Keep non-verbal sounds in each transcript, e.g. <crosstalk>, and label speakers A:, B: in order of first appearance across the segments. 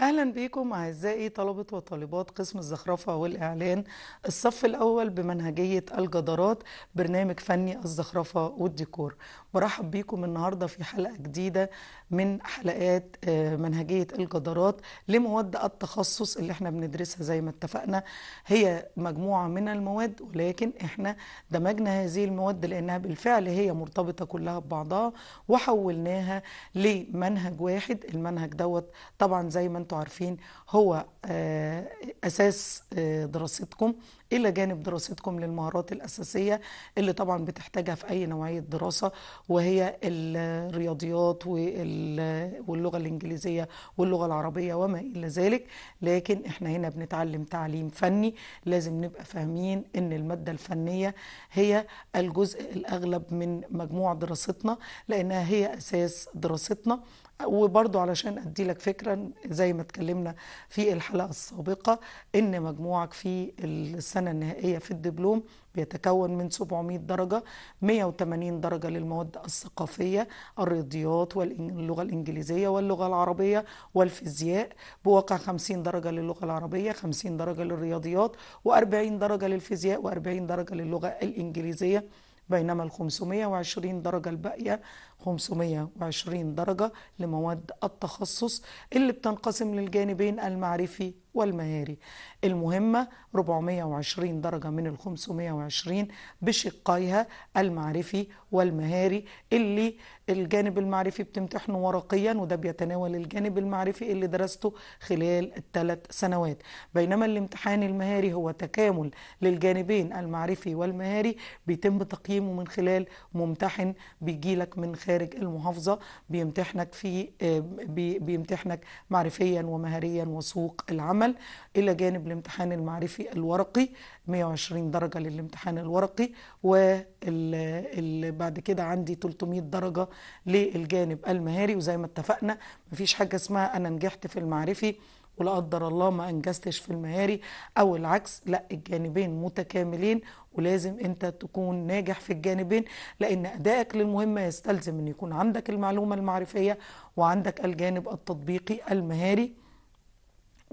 A: اهلا بيكم اعزائي طلبه وطالبات قسم الزخرفه والاعلان الصف الاول بمنهجيه الجدارات برنامج فني الزخرفه والديكور برحب بيكم النهارده في حلقه جديده من حلقات آه، منهجيه الجدارات لمواد التخصص اللي احنا بندرسها زي ما اتفقنا هي مجموعه من المواد ولكن احنا دمجنا هذه المواد لانها بالفعل هي مرتبطه كلها ببعضها وحولناها لمنهج واحد المنهج دوت طبعا زي ما انتم عارفين هو آه، اساس آه، دراستكم إلى جانب دراستكم للمهارات الأساسية اللي طبعا بتحتاجها في أي نوعية دراسة وهي الرياضيات واللغة الإنجليزية واللغة العربية وما إلى ذلك لكن إحنا هنا بنتعلم تعليم فني لازم نبقى فاهمين إن المادة الفنية هي الجزء الأغلب من مجموع دراستنا لأنها هي أساس دراستنا وبرضو علشان أدي لك فكرة زي ما اتكلمنا في الحلقة السابقة إن مجموعك في السنة النهائية في الدبلوم بيتكون من 700 درجة 180 درجة للمواد الثقافية الرياضيات واللغة الإنجليزية واللغة العربية والفيزياء بواقع 50 درجة للغة العربية 50 درجة للرياضيات و40 درجة للفيزياء و40 درجة للغة الإنجليزية بينما ال 520 درجة الباقية 520 درجة لمواد التخصص اللي بتنقسم للجانبين المعرفي والمهاري المهمة 420 درجة من ال 520 بشقيها المعرفي والمهاري اللي الجانب المعرفي بتمتحنه ورقيا وده بيتناول الجانب المعرفي اللي درسته خلال الثلاث سنوات بينما الامتحان المهاري هو تكامل للجانبين المعرفي والمهاري بيتم تقييمه من خلال ممتحن بيجيلك من خلال خارج المحافظة بيمتحنك في آه، بيمتحنك معرفيا ومهريا وسوق العمل إلى جانب الامتحان المعرفي الورقي 120 درجة للامتحان الورقي وبعد كده عندي 300 درجة للجانب المهاري وزي ما اتفقنا مفيش حاجة اسمها أنا نجحت في المعرفي ولا قدر الله ما انجزتش في المهاري او العكس لا الجانبين متكاملين ولازم انت تكون ناجح في الجانبين لان ادائك للمهمه يستلزم ان يكون عندك المعلومه المعرفيه وعندك الجانب التطبيقي المهاري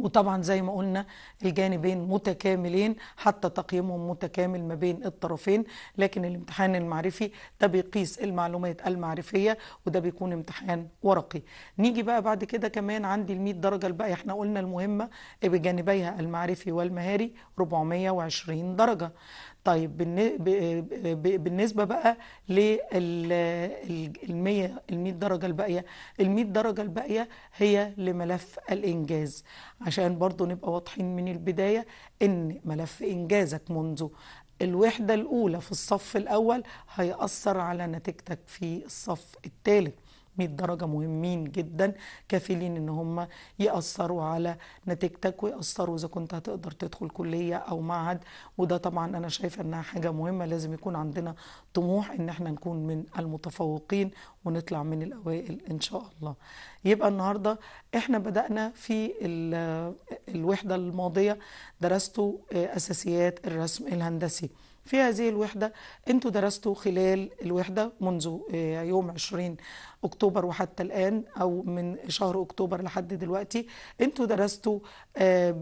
A: وطبعا زي ما قلنا الجانبين متكاملين حتى تقييمهم متكامل ما بين الطرفين لكن الامتحان المعرفي ده بيقيس المعلومات المعرفية وده بيكون امتحان ورقي نيجي بقى بعد كده كمان عندي المية درجة الباقي احنا قلنا المهمة بجانبيها المعرفي والمهاري 420 درجة طيب بالنسبة بقى للمية 100 درجة الباقية المية درجة الباقية هي لملف الإنجاز عشان برضو نبقى واضحين من البداية إن ملف إنجازك منذ الوحدة الأولى في الصف الأول هيأثر على نتيجتك في الصف الثالث 100 درجة مهمين جدا كافلين ان هم يأثروا على نتيجتك ويأثروا اذا كنت هتقدر تدخل كلية او معهد وده طبعا انا شايفة انها حاجة مهمة لازم يكون عندنا طموح ان احنا نكون من المتفوقين ونطلع من الاوائل ان شاء الله يبقى النهاردة احنا بدأنا في الوحدة الماضية درستوا اساسيات الرسم الهندسي في هذه الوحدة أنتوا درستوا خلال الوحدة منذ آه، يوم 20 أكتوبر وحتى الآن أو من شهر أكتوبر لحد دلوقتي أنتوا درستوا آه،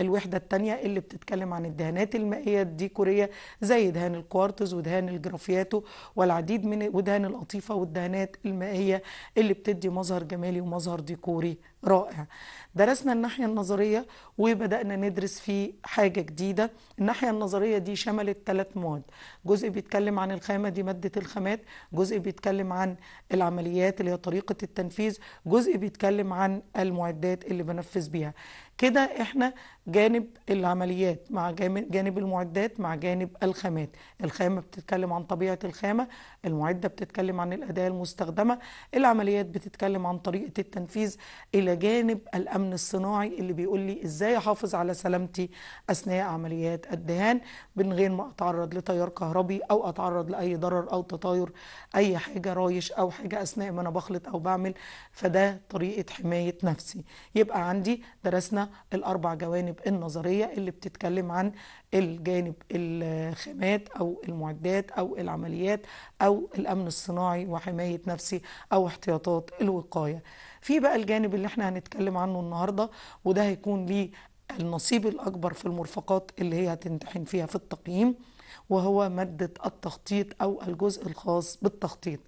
A: الوحدة الثانية اللي بتتكلم عن الدهانات المائية الديكورية زي دهان الكوارتز ودهان الجرافياتو والعديد من ودهان القطيفة والدهانات المائية اللي بتدي مظهر جمالي ومظهر ديكوري رائع درسنا الناحية النظرية وبدأنا ندرس في حاجة جديدة الناحية النظرية دي شملت ثلاث مواد جزء بيتكلم عن الخامة دي مادة الخامات جزء بيتكلم عن العمليات اللي هي طريقة التنفيذ جزء بيتكلم عن المعدات اللي بنفذ بيها كده احنا جانب العمليات مع جانب المعدات مع جانب الخامات الخامة بتتكلم عن طبيعة الخامة المعدة بتتكلم عن الأداة المستخدمة العمليات بتتكلم عن طريقة التنفيذ إلى جانب الأمن الصناعي اللي بيقول لي إزاي أحافظ على سلامتي أثناء عمليات الدهان من غير ما أتعرض لتيار كهربي أو أتعرض لأي ضرر أو تطاير أي حاجة رايش أو حاجة أثناء ما أنا بخلط أو بعمل فده طريقة حماية نفسي يبقى عندي درسنا الأربع جوانب النظرية اللي بتتكلم عن الجانب الخامات أو المعدات أو العمليات أو الأمن الصناعي وحماية نفسي أو احتياطات الوقاية في بقى الجانب اللي احنا هنتكلم عنه النهاردة وده هيكون ليه النصيب الأكبر في المرفقات اللي هي هتمتحن فيها في التقييم وهو مادة التخطيط أو الجزء الخاص بالتخطيط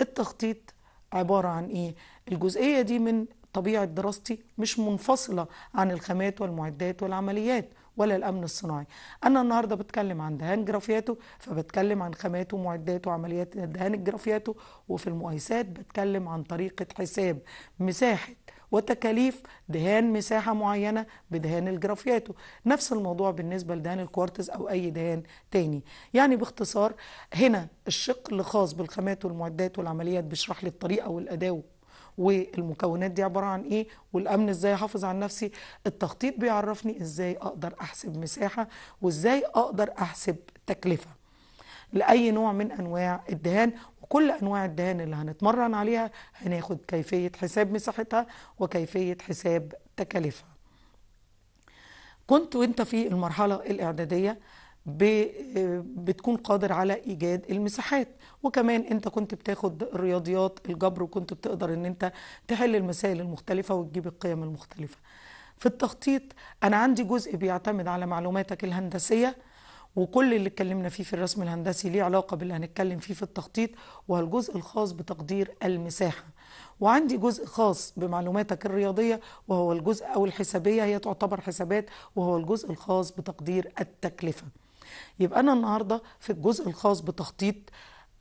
A: التخطيط عبارة عن إيه؟ الجزئية دي من طبيعة دراستي مش منفصلة عن الخامات والمعدات والعمليات ولا الأمن الصناعي أنا النهاردة بتكلم عن دهان جرافياته فبتكلم عن خاماته ومعداته وعمليات دهان جرافياته وفي المقايسات بتكلم عن طريقة حساب مساحة وتكاليف دهان مساحة معينة بدهان الجرافياتو نفس الموضوع بالنسبة لدهان الكوارتز أو أي دهان تاني يعني باختصار هنا الشق الخاص بالخامات والمعدات والعمليات بيشرح لي الطريقة والأداة والمكونات دي عباره عن ايه والامن ازاي احافظ على نفسي التخطيط بيعرفني ازاي اقدر احسب مساحه وازاي اقدر احسب تكلفه لاي نوع من انواع الدهان وكل انواع الدهان اللي هنتمرن عليها هناخد كيفيه حساب مساحتها وكيفيه حساب تكاليفها كنت وانت في المرحله الاعداديه بتكون قادر على ايجاد المساحات وكمان انت كنت بتاخد الرياضيات الجبر وكنت بتقدر ان انت تحل المسائل المختلفه وتجيب القيم المختلفه في التخطيط انا عندي جزء بيعتمد على معلوماتك الهندسيه وكل اللي اتكلمنا فيه في الرسم الهندسي ليه علاقه باللي هنتكلم فيه في التخطيط وهو الجزء الخاص بتقدير المساحه وعندي جزء خاص بمعلوماتك الرياضيه وهو الجزء او الحسابيه هي تعتبر حسابات وهو الجزء الخاص بتقدير التكلفه يبقى انا النهارده في الجزء الخاص بتخطيط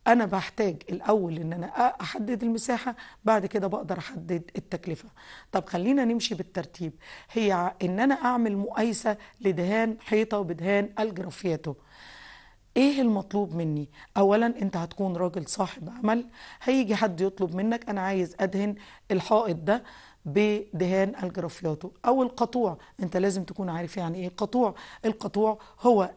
A: انا بحتاج الاول ان انا احدد المساحه بعد كده بقدر احدد التكلفه طب خلينا نمشي بالترتيب هي ان انا اعمل مقايسه لدهان حيطه وبدهان الجرافياتو ايه المطلوب مني اولا انت هتكون راجل صاحب عمل هيجي حد يطلب منك انا عايز ادهن الحائط ده بدهان الجرافياتو او القطوع انت لازم تكون عارف يعني ايه قطوع القطوع هو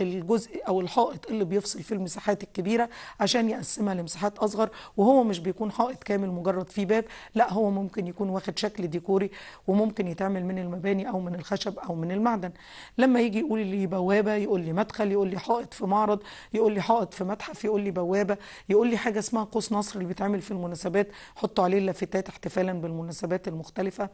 A: الجزء او الحائط اللي بيفصل في المساحات الكبيره عشان يقسمها لمساحات اصغر وهو مش بيكون حائط كامل مجرد في باب لا هو ممكن يكون واخد شكل ديكوري وممكن يتعمل من المباني او من الخشب او من المعدن لما يجي يقول لي بوابه يقول لي مدخل يقول لي حائط في معرض يقول لي حائط في متحف يقول لي بوابه يقول لي حاجه اسمها قوس نصر اللي بيتعمل في المناسبات حطوا عليه لافتات احتفالا بالمناسبات التدريبات المختلفة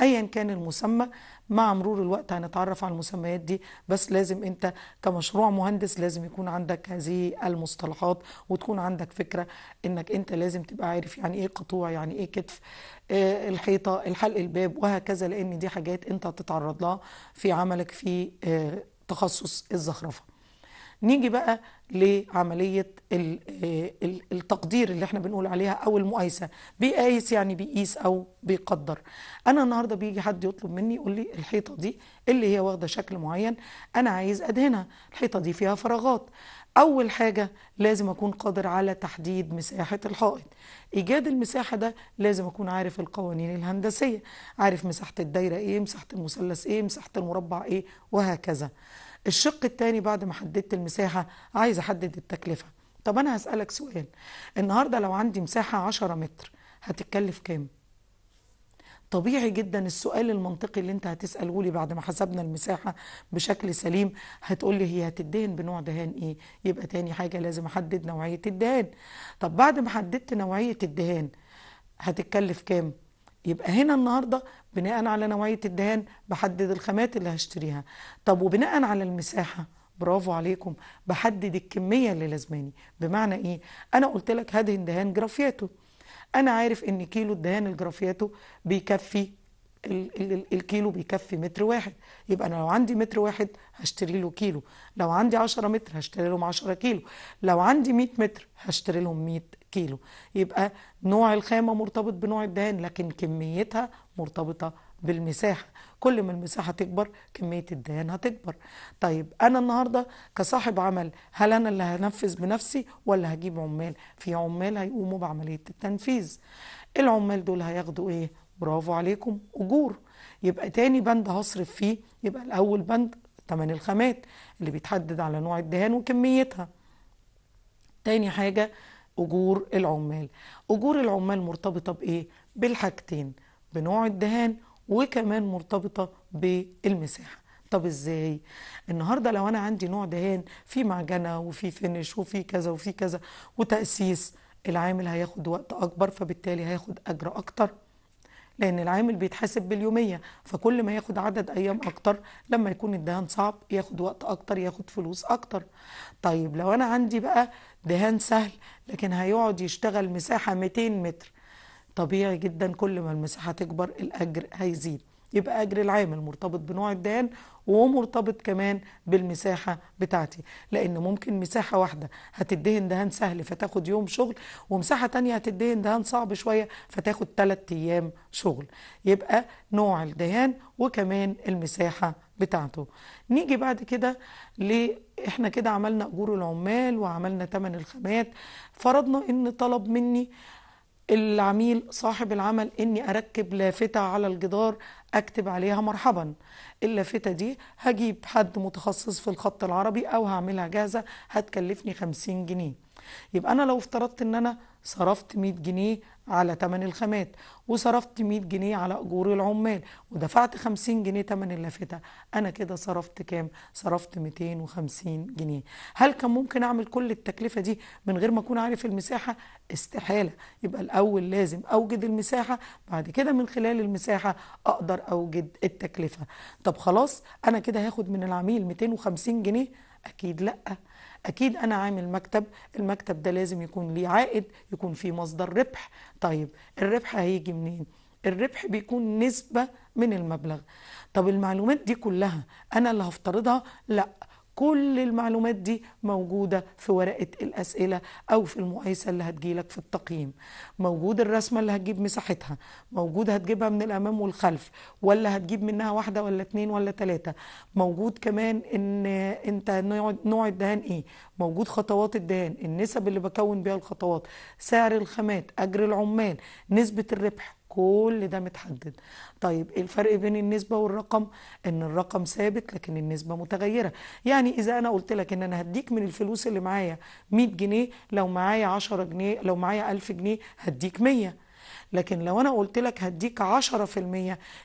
A: ايا كان المسمى مع مرور الوقت هنتعرف على المسميات دي بس لازم انت كمشروع مهندس لازم يكون عندك هذه المصطلحات وتكون عندك فكره انك انت لازم تبقى عارف يعني ايه قطوع يعني ايه كتف آه الحيطه الحلق الباب وهكذا لان دي حاجات انت هتتعرض لها في عملك في آه تخصص الزخرفه نيجي بقى لعملية آه، التقدير اللي احنا بنقول عليها او المقايسة بيقايس يعني بيقيس او بيقدر انا النهاردة بيجي حد يطلب مني يقول لي الحيطة دي اللي هي واخدة شكل معين انا عايز ادهنها الحيطة دي فيها فراغات اول حاجة لازم اكون قادر على تحديد مساحة الحائط ايجاد المساحة ده لازم اكون عارف القوانين الهندسية عارف مساحة الدايرة ايه مساحة المثلث ايه مساحة المربع ايه وهكذا الشق الثاني بعد ما حددت المساحه عايز احدد التكلفه طب انا هسالك سؤال النهارده لو عندي مساحه 10 متر هتتكلف كام طبيعي جدا السؤال المنطقي اللي انت هتساله لي بعد ما حسبنا المساحه بشكل سليم هتقول لي هي هتدهن بنوع دهان ايه يبقى تاني حاجه لازم احدد نوعيه الدهان طب بعد ما حددت نوعيه الدهان هتتكلف كام يبقى هنا النهارده بناء على نوعيه الدهان بحدد الخامات اللي هشتريها طب وبناء على المساحه برافو عليكم بحدد الكميه اللي لازماني بمعنى ايه انا قلت لك هدهن دهان جرافياتو انا عارف ان كيلو الدهان الجرافياتو بيكفي الكيلو بيكفي متر واحد يبقى انا لو عندي متر واحد هشتري له كيلو لو عندي 10 متر هشتري لهم 10 كيلو لو عندي 100 متر هشتري لهم 100 كيلو يبقى نوع الخامه مرتبط بنوع الدهان لكن كميتها مرتبطه بالمساحه كل ما المساحه تكبر كميه الدهان هتكبر طيب انا النهارده كصاحب عمل هل انا اللي هنفذ بنفسي ولا هجيب عمال في عمال هيقوموا بعمليه التنفيذ العمال دول هياخدوا ايه برافو عليكم اجور يبقى تاني بند هصرف فيه يبقى الاول بند تمن الخامات اللي بيتحدد على نوع الدهان وكميتها تاني حاجة أجور العمال أجور العمال مرتبطة بإيه؟ بالحاجتين بنوع الدهان وكمان مرتبطة بالمساحة طب ازاي النهارده لو انا عندي نوع دهان في معجنه وفي فينش وفي كذا وفي كذا وتاسيس العامل هياخد وقت اكبر فبالتالي هياخد اجر اكتر لأن العامل بيتحاسب باليومية فكل ما ياخد عدد أيام أكتر لما يكون الدهان صعب ياخد وقت أكتر ياخد فلوس أكتر طيب لو أنا عندي بقى دهان سهل لكن هيقعد يشتغل مساحة 200 متر طبيعي جدا كل ما المساحة تكبر الأجر هيزيد يبقى أجر العامل مرتبط بنوع الدهان ومرتبط كمان بالمساحة بتاعتي لأن ممكن مساحة واحدة هتدهن دهان سهل فتاخد يوم شغل ومساحة تانية هتدهن دهان صعب شوية فتاخد ثلاث أيام شغل يبقى نوع الدهان وكمان المساحة بتاعته نيجي بعد كده ل احنا كده عملنا اجور العمال وعملنا تمن الخامات فرضنا ان طلب مني العميل صاحب العمل اني اركب لافته على الجدار اكتب عليها مرحبا اللافته دي هجيب حد متخصص في الخط العربي او هعملها جاهزه هتكلفني 50 جنيه يبقى انا لو افترضت ان انا صرفت 100 جنيه على تمن الخامات وصرفت 100 جنيه على اجور العمال ودفعت 50 جنيه تمن اللافته انا كده صرفت كام صرفت 250 جنيه هل كان ممكن اعمل كل التكلفه دي من غير ما اكون عارف المساحه استحاله يبقى الاول لازم اوجد المساحه بعد كده من خلال المساحه اقدر اوجد التكلفه طب خلاص انا كده هاخد من العميل 250 جنيه اكيد لا اكيد انا عامل مكتب المكتب ده لازم يكون ليه عائد يكون فيه مصدر ربح طيب الربح هيجي منين الربح بيكون نسبة من المبلغ طب المعلومات دي كلها أنا اللي هفترضها؟ لأ كل المعلومات دي موجودة في ورقة الأسئلة أو في المقايسة اللي هتجيلك في التقييم موجود الرسمة اللي هتجيب مساحتها موجود هتجيبها من الأمام والخلف ولا هتجيب منها واحدة ولا اتنين ولا تلاتة موجود كمان إن أنت نوع الدهان إيه موجود خطوات الدهان النسب اللي بكون بيها الخطوات سعر الخامات أجر العمال نسبة الربح كل ده متحدد طيب الفرق بين النسبة والرقم ان الرقم ثابت لكن النسبة متغيرة يعني اذا انا قلت لك ان انا هديك من الفلوس اللي معايا 100 جنيه لو معايا 10 جنيه لو معايا 1000 جنيه هديك 100 لكن لو انا قلت لك هديك 10%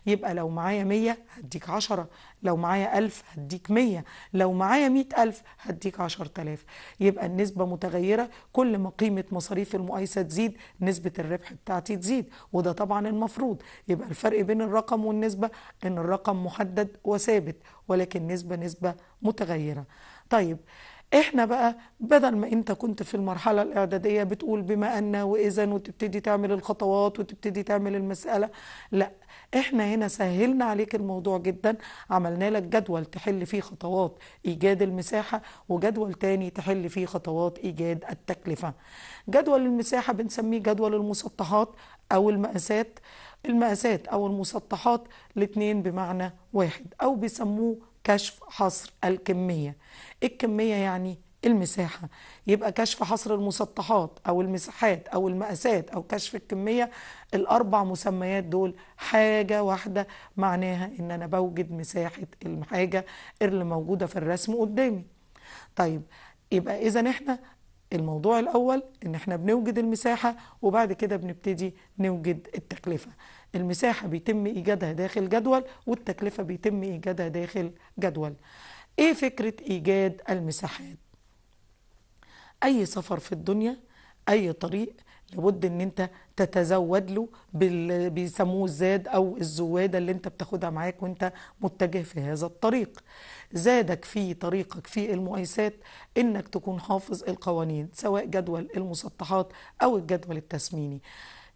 A: يبقى لو معايا 100 هديك 10 لو معايا 1000 هديك 100 لو معايا 100000 هديك 10000 يبقى النسبه متغيره كل ما قيمه مصاريف المقايسه تزيد نسبه الربح بتاعتي تزيد وده طبعا المفروض يبقى الفرق بين الرقم والنسبه ان الرقم محدد وثابت ولكن نسبه نسبه متغيره طيب احنا بقى بدل ما انت كنت في المرحله الاعداديه بتقول بما ان واذا وتبتدي تعمل الخطوات وتبتدي تعمل المساله لا احنا هنا سهلنا عليك الموضوع جدا عملنا لك جدول تحل فيه خطوات ايجاد المساحه وجدول تاني تحل فيه خطوات ايجاد التكلفه جدول المساحه بنسميه جدول المسطحات او المقاسات المقاسات او المسطحات الاثنين بمعنى واحد او بيسموه كشف حصر الكمية الكمية يعني المساحة يبقى كشف حصر المسطحات أو المساحات أو المقاسات أو كشف الكمية الأربع مسميات دول حاجة واحدة معناها إن أنا بوجد مساحة الحاجة اللي موجودة في الرسم قدامي طيب يبقى إذا إحنا الموضوع الأول إن إحنا بنوجد المساحة وبعد كده بنبتدي نوجد التكلفة المساحة بيتم إيجادها داخل جدول والتكلفة بيتم إيجادها داخل جدول إيه فكرة إيجاد المساحات؟ أي سفر في الدنيا أي طريق لابد ان انت تتزود له بال... بيسموه الزاد او الزواده اللي انت بتاخدها معاك وانت متجه في هذا الطريق زادك في طريقك في المؤيسات انك تكون حافظ القوانين سواء جدول المسطحات او الجدول التسميني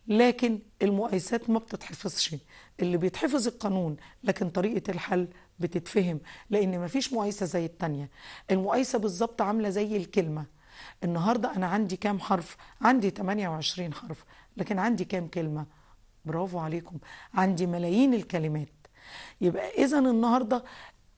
A: لكن المؤيسات ما بتتحفظش اللي بيتحفظ القانون لكن طريقة الحل بتتفهم لأن ما فيش مؤيسه زي التانية المؤيسه بالظبط عاملة زي الكلمة النهاردة أنا عندي كام حرف عندي 28 حرف لكن عندي كام كلمة برافو عليكم عندي ملايين الكلمات يبقى إذا النهاردة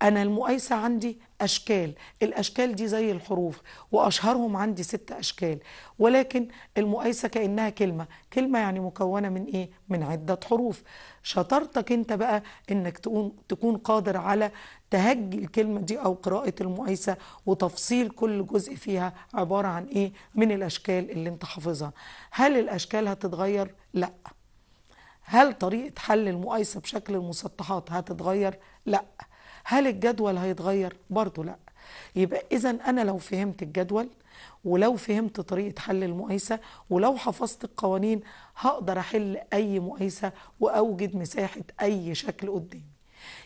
A: أنا المؤيسة عندي أشكال الأشكال دي زي الحروف وأشهرهم عندي ست أشكال ولكن المؤيسة كأنها كلمة كلمة يعني مكونة من إيه؟ من عدة حروف شطارتك أنت بقى أنك تكون, تكون قادر على تهجي الكلمة دي أو قراءة المؤيسة وتفصيل كل جزء فيها عبارة عن إيه؟ من الأشكال اللي أنت حافظها هل الأشكال هتتغير؟ لأ هل طريقة حل المؤيسة بشكل المسطحات هتتغير؟ لأ هل الجدول هيتغير برضه لا يبقى اذا انا لو فهمت الجدول ولو فهمت طريقه حل المقايسه ولو حفظت القوانين هقدر احل اي مقايسه واوجد مساحه اي شكل قدامي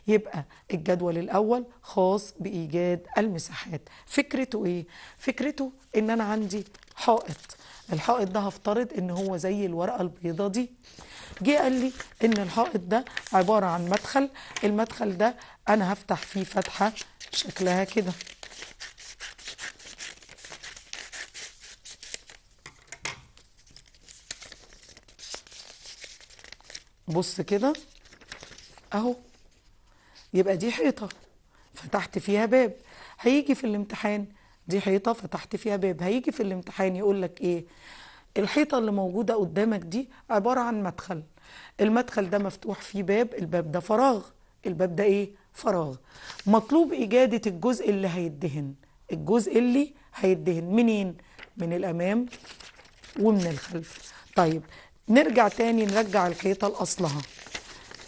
A: يبقى الجدول الأول خاص بإيجاد المساحات فكرته إيه؟ فكرته إن أنا عندي حائط الحائط ده هفترض إن هو زي الورقة البيضة دي جه قال لي ان الحائط ده عباره عن مدخل المدخل ده انا هفتح فيه فتحه شكلها كده بص كده اهو يبقى دي حيطه فتحت فيها باب هيجي في الامتحان دي حيطه فتحت فيها باب هيجي في الامتحان يقول لك ايه الحيطة اللي موجودة قدامك دي عبارة عن مدخل المدخل ده مفتوح فيه باب الباب ده فراغ الباب ده ايه فراغ مطلوب إجادة الجزء اللي هيدهن الجزء اللي هيدهن منين من الأمام ومن الخلف طيب نرجع تاني نرجع الحيطة لأصلها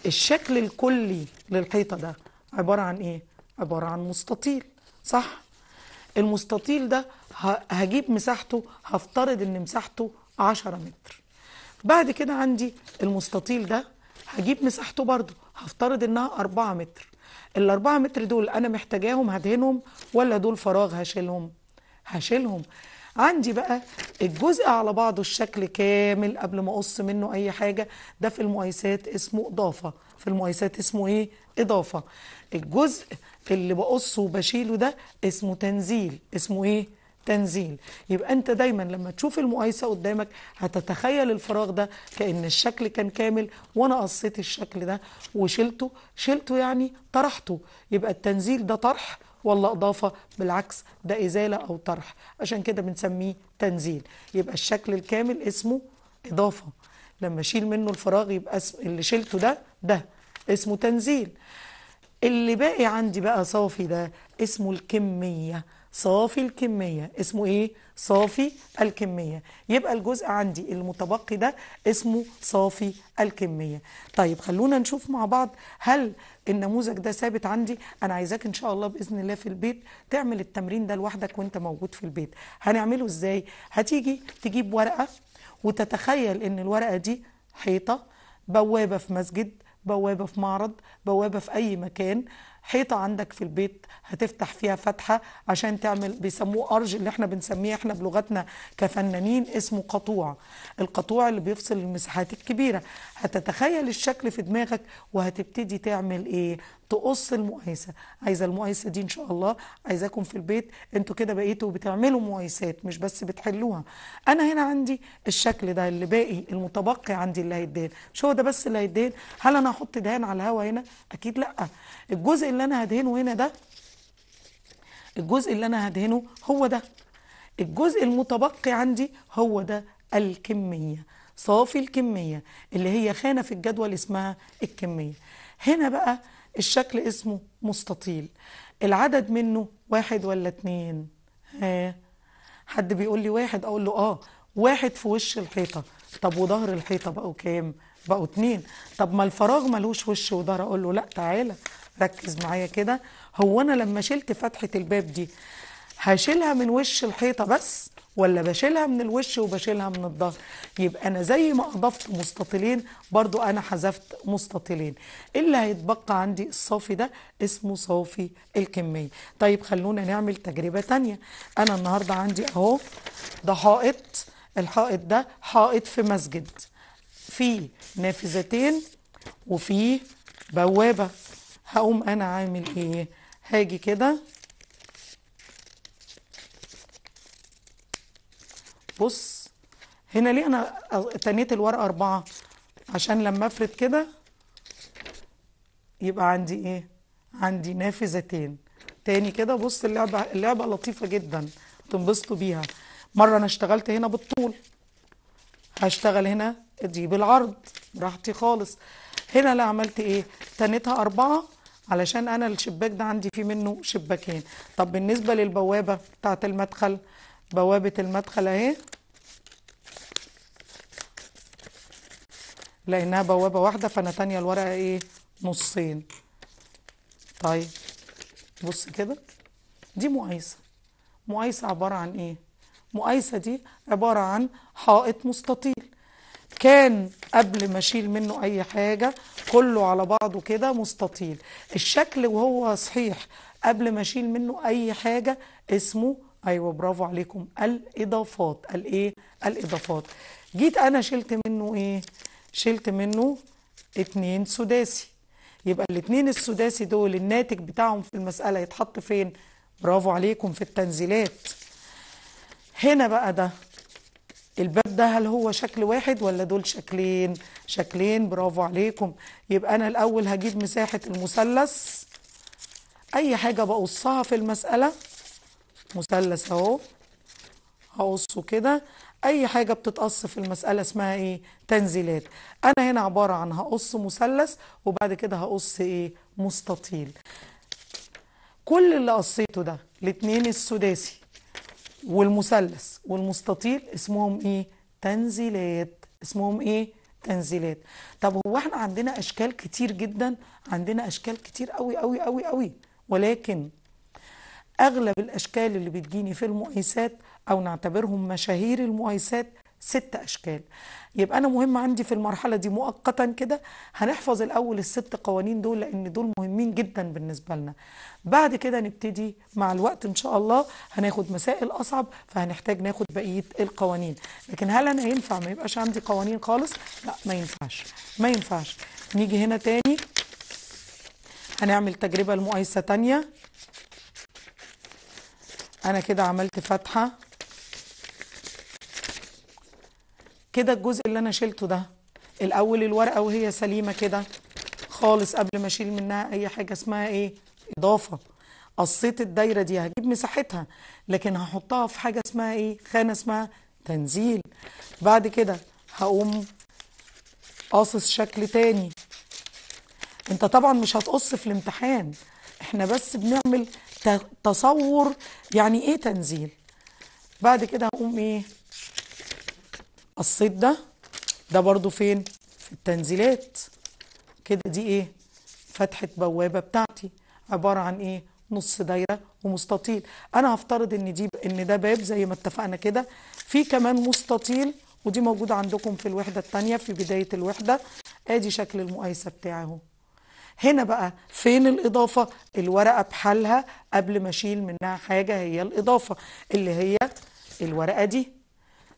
A: الشكل الكلي للحيطة ده عبارة عن ايه عبارة عن مستطيل صح المستطيل ده هجيب مساحته هفترض ان مساحته 10 متر بعد كده عندي المستطيل ده هجيب مساحته برضو هفترض انها 4 متر ال 4 متر دول انا محتاجاهم هدهنهم ولا دول فراغ هشيلهم هشيلهم عندي بقى الجزء على بعضه الشكل كامل قبل ما اقص منه اي حاجه ده في المقايسات اسمه اضافه في المقايسات اسمه ايه اضافه الجزء اللي بقصه وبشيله ده اسمه تنزيل اسمه ايه تنزيل يبقى انت دايما لما تشوف المقايسه قدامك هتتخيل الفراغ ده كان الشكل كان كامل وانا قصيت الشكل ده وشلته شلته يعني طرحته يبقى التنزيل ده طرح ولا اضافه بالعكس ده ازاله او طرح عشان كده بنسميه تنزيل يبقى الشكل الكامل اسمه اضافه لما اشيل منه الفراغ يبقى اسم اللي شلته ده ده اسمه تنزيل اللي باقي عندي بقى صافي ده اسمه الكميه صافي الكمية اسمه ايه صافي الكمية يبقى الجزء عندي المتبقي ده اسمه صافي الكمية طيب خلونا نشوف مع بعض هل النموذج ده ثابت عندي انا عايزاك ان شاء الله باذن الله في البيت تعمل التمرين ده لوحدك وانت موجود في البيت هنعمله ازاي هتيجي تجيب ورقة وتتخيل ان الورقة دي حيطة بوابة في مسجد بوابة في معرض بوابة في أي مكان حيطه عندك في البيت هتفتح فيها فتحه عشان تعمل بيسموه ارج اللي احنا بنسميه احنا بلغتنا كفنانين اسمه قطوع القطوع اللي بيفصل المساحات الكبيره هتتخيل الشكل في دماغك وهتبتدي تعمل ايه تقص المقايسه عايزه المقايسه دي ان شاء الله عايزاكم في البيت انتوا كده بقيتوا بتعملوا مقايسات مش بس بتحلوها انا هنا عندي الشكل ده اللي باقي المتبقي عندي اللي هيدهن مش هو ده بس اللي هيدهن هل انا هحط دهان على الهوا هنا اكيد لا الجزء اللي انا هدهنه هنا ده الجزء اللي انا هدهنه هو ده الجزء المتبقي عندي هو ده الكميه صافي الكميه اللي هي خانه في الجدول اسمها الكميه هنا بقى الشكل اسمه مستطيل العدد منه واحد ولا اتنين ها حد بيقول لي واحد اقول له اه واحد في وش الحيطه طب وظهر الحيطه بقوا كام بقوا اتنين طب ما الفراغ ملوش وش وظهر اقول له لا تعالى ركز معايا كده هو انا لما شلت فتحه الباب دي هشيلها من وش الحيطه بس ولا بشيلها من الوش وبشيلها من الظهر يبقى انا زي ما اضفت مستطيلين برضو انا حذفت مستطيلين إيه اللي هيتبقى عندي الصافي ده اسمه صافي الكميه طيب خلونا نعمل تجربه تانية انا النهارده عندي اهو ده حائط الحائط ده حائط في مسجد فيه نافذتين وفيه بوابه هقوم انا عامل ايه هاجي كده بص هنا ليه انا تنيت الورقه اربعه عشان لما افرد كده يبقى عندي ايه عندي نافذتين تاني كده بص اللعبه اللعبه لطيفه جدا تنبسطوا بيها مره انا اشتغلت هنا بالطول هشتغل هنا دي بالعرض براحتي خالص هنا لا عملت ايه تنيتها اربعه علشان انا الشباك ده عندي فيه منه شباكين طب بالنسبه للبوابه بتاعه المدخل بوابة المدخل اهي لانها بوابة واحدة فانا تانية الورقة ايه نصين طيب بص كده دي مقايسة مقايسة عبارة عن ايه مقايسة دي عبارة عن حائط مستطيل كان قبل ما اشيل منه اي حاجة كله على بعضه كده مستطيل الشكل وهو صحيح قبل ما اشيل منه اي حاجة اسمه ايوه برافو عليكم الاضافات الايه الاضافات جيت انا شلت منه ايه شلت منه اتنين سداسي يبقى الاتنين السداسي دول الناتج بتاعهم في المسألة يتحط فين برافو عليكم في التنزيلات هنا بقى ده الباب ده هل هو شكل واحد ولا دول شكلين شكلين برافو عليكم يبقى انا الاول هجيب مساحة المثلث اي حاجة بقصها في المسألة مثلث اهو هقصه كده اي حاجه بتتقص في المساله اسمها ايه تنزيلات انا هنا عباره عن هقص مثلث وبعد كده هقص ايه مستطيل كل اللي قصيته ده الاثنين السداسي والمثلث والمستطيل اسمهم ايه تنزيلات اسمهم ايه تنزيلات طب هو احنا عندنا اشكال كتير جدا عندنا اشكال كتير قوي قوي قوي قوي ولكن أغلب الأشكال اللي بتجيني في المقيسات أو نعتبرهم مشاهير المقيسات ست أشكال يبقى أنا مهم عندي في المرحلة دي مؤقتا كده هنحفظ الأول الست قوانين دول لأن دول مهمين جدا بالنسبة لنا بعد كده نبتدي مع الوقت إن شاء الله هناخد مسائل أصعب فهنحتاج ناخد بقية القوانين لكن هل أنا ينفع ما يبقاش عندي قوانين خالص؟ لا ما ينفعش ما ينفعش نيجي هنا تاني هنعمل تجربة لمقايسة تانية انا كده عملت فتحة كده الجزء اللي انا شلته ده الاول الورقة وهي سليمة كده خالص قبل ما اشيل منها اي حاجة اسمها ايه اضافة قصيت الدايرة دي هجيب مساحتها لكن هحطها في حاجة اسمها ايه خانة اسمها تنزيل بعد كده هقوم قاصص شكل تاني انت طبعا مش هتقص في الامتحان احنا بس بنعمل تصور يعني ايه تنزيل بعد كده هقوم ايه الصيد ده ده برضو فين في التنزيلات كده دي ايه فتحة بوابة بتاعتي عبارة عن ايه نص دايرة ومستطيل انا هفترض ان دي ان ده باب زي ما اتفقنا كده في كمان مستطيل ودي موجودة عندكم في الوحدة التانية في بداية الوحدة ادي شكل المقايسة بتاعه هنا بقى فين الإضافة الورقة بحالها قبل ما أشيل منها حاجة هي الإضافة اللي هي الورقة دي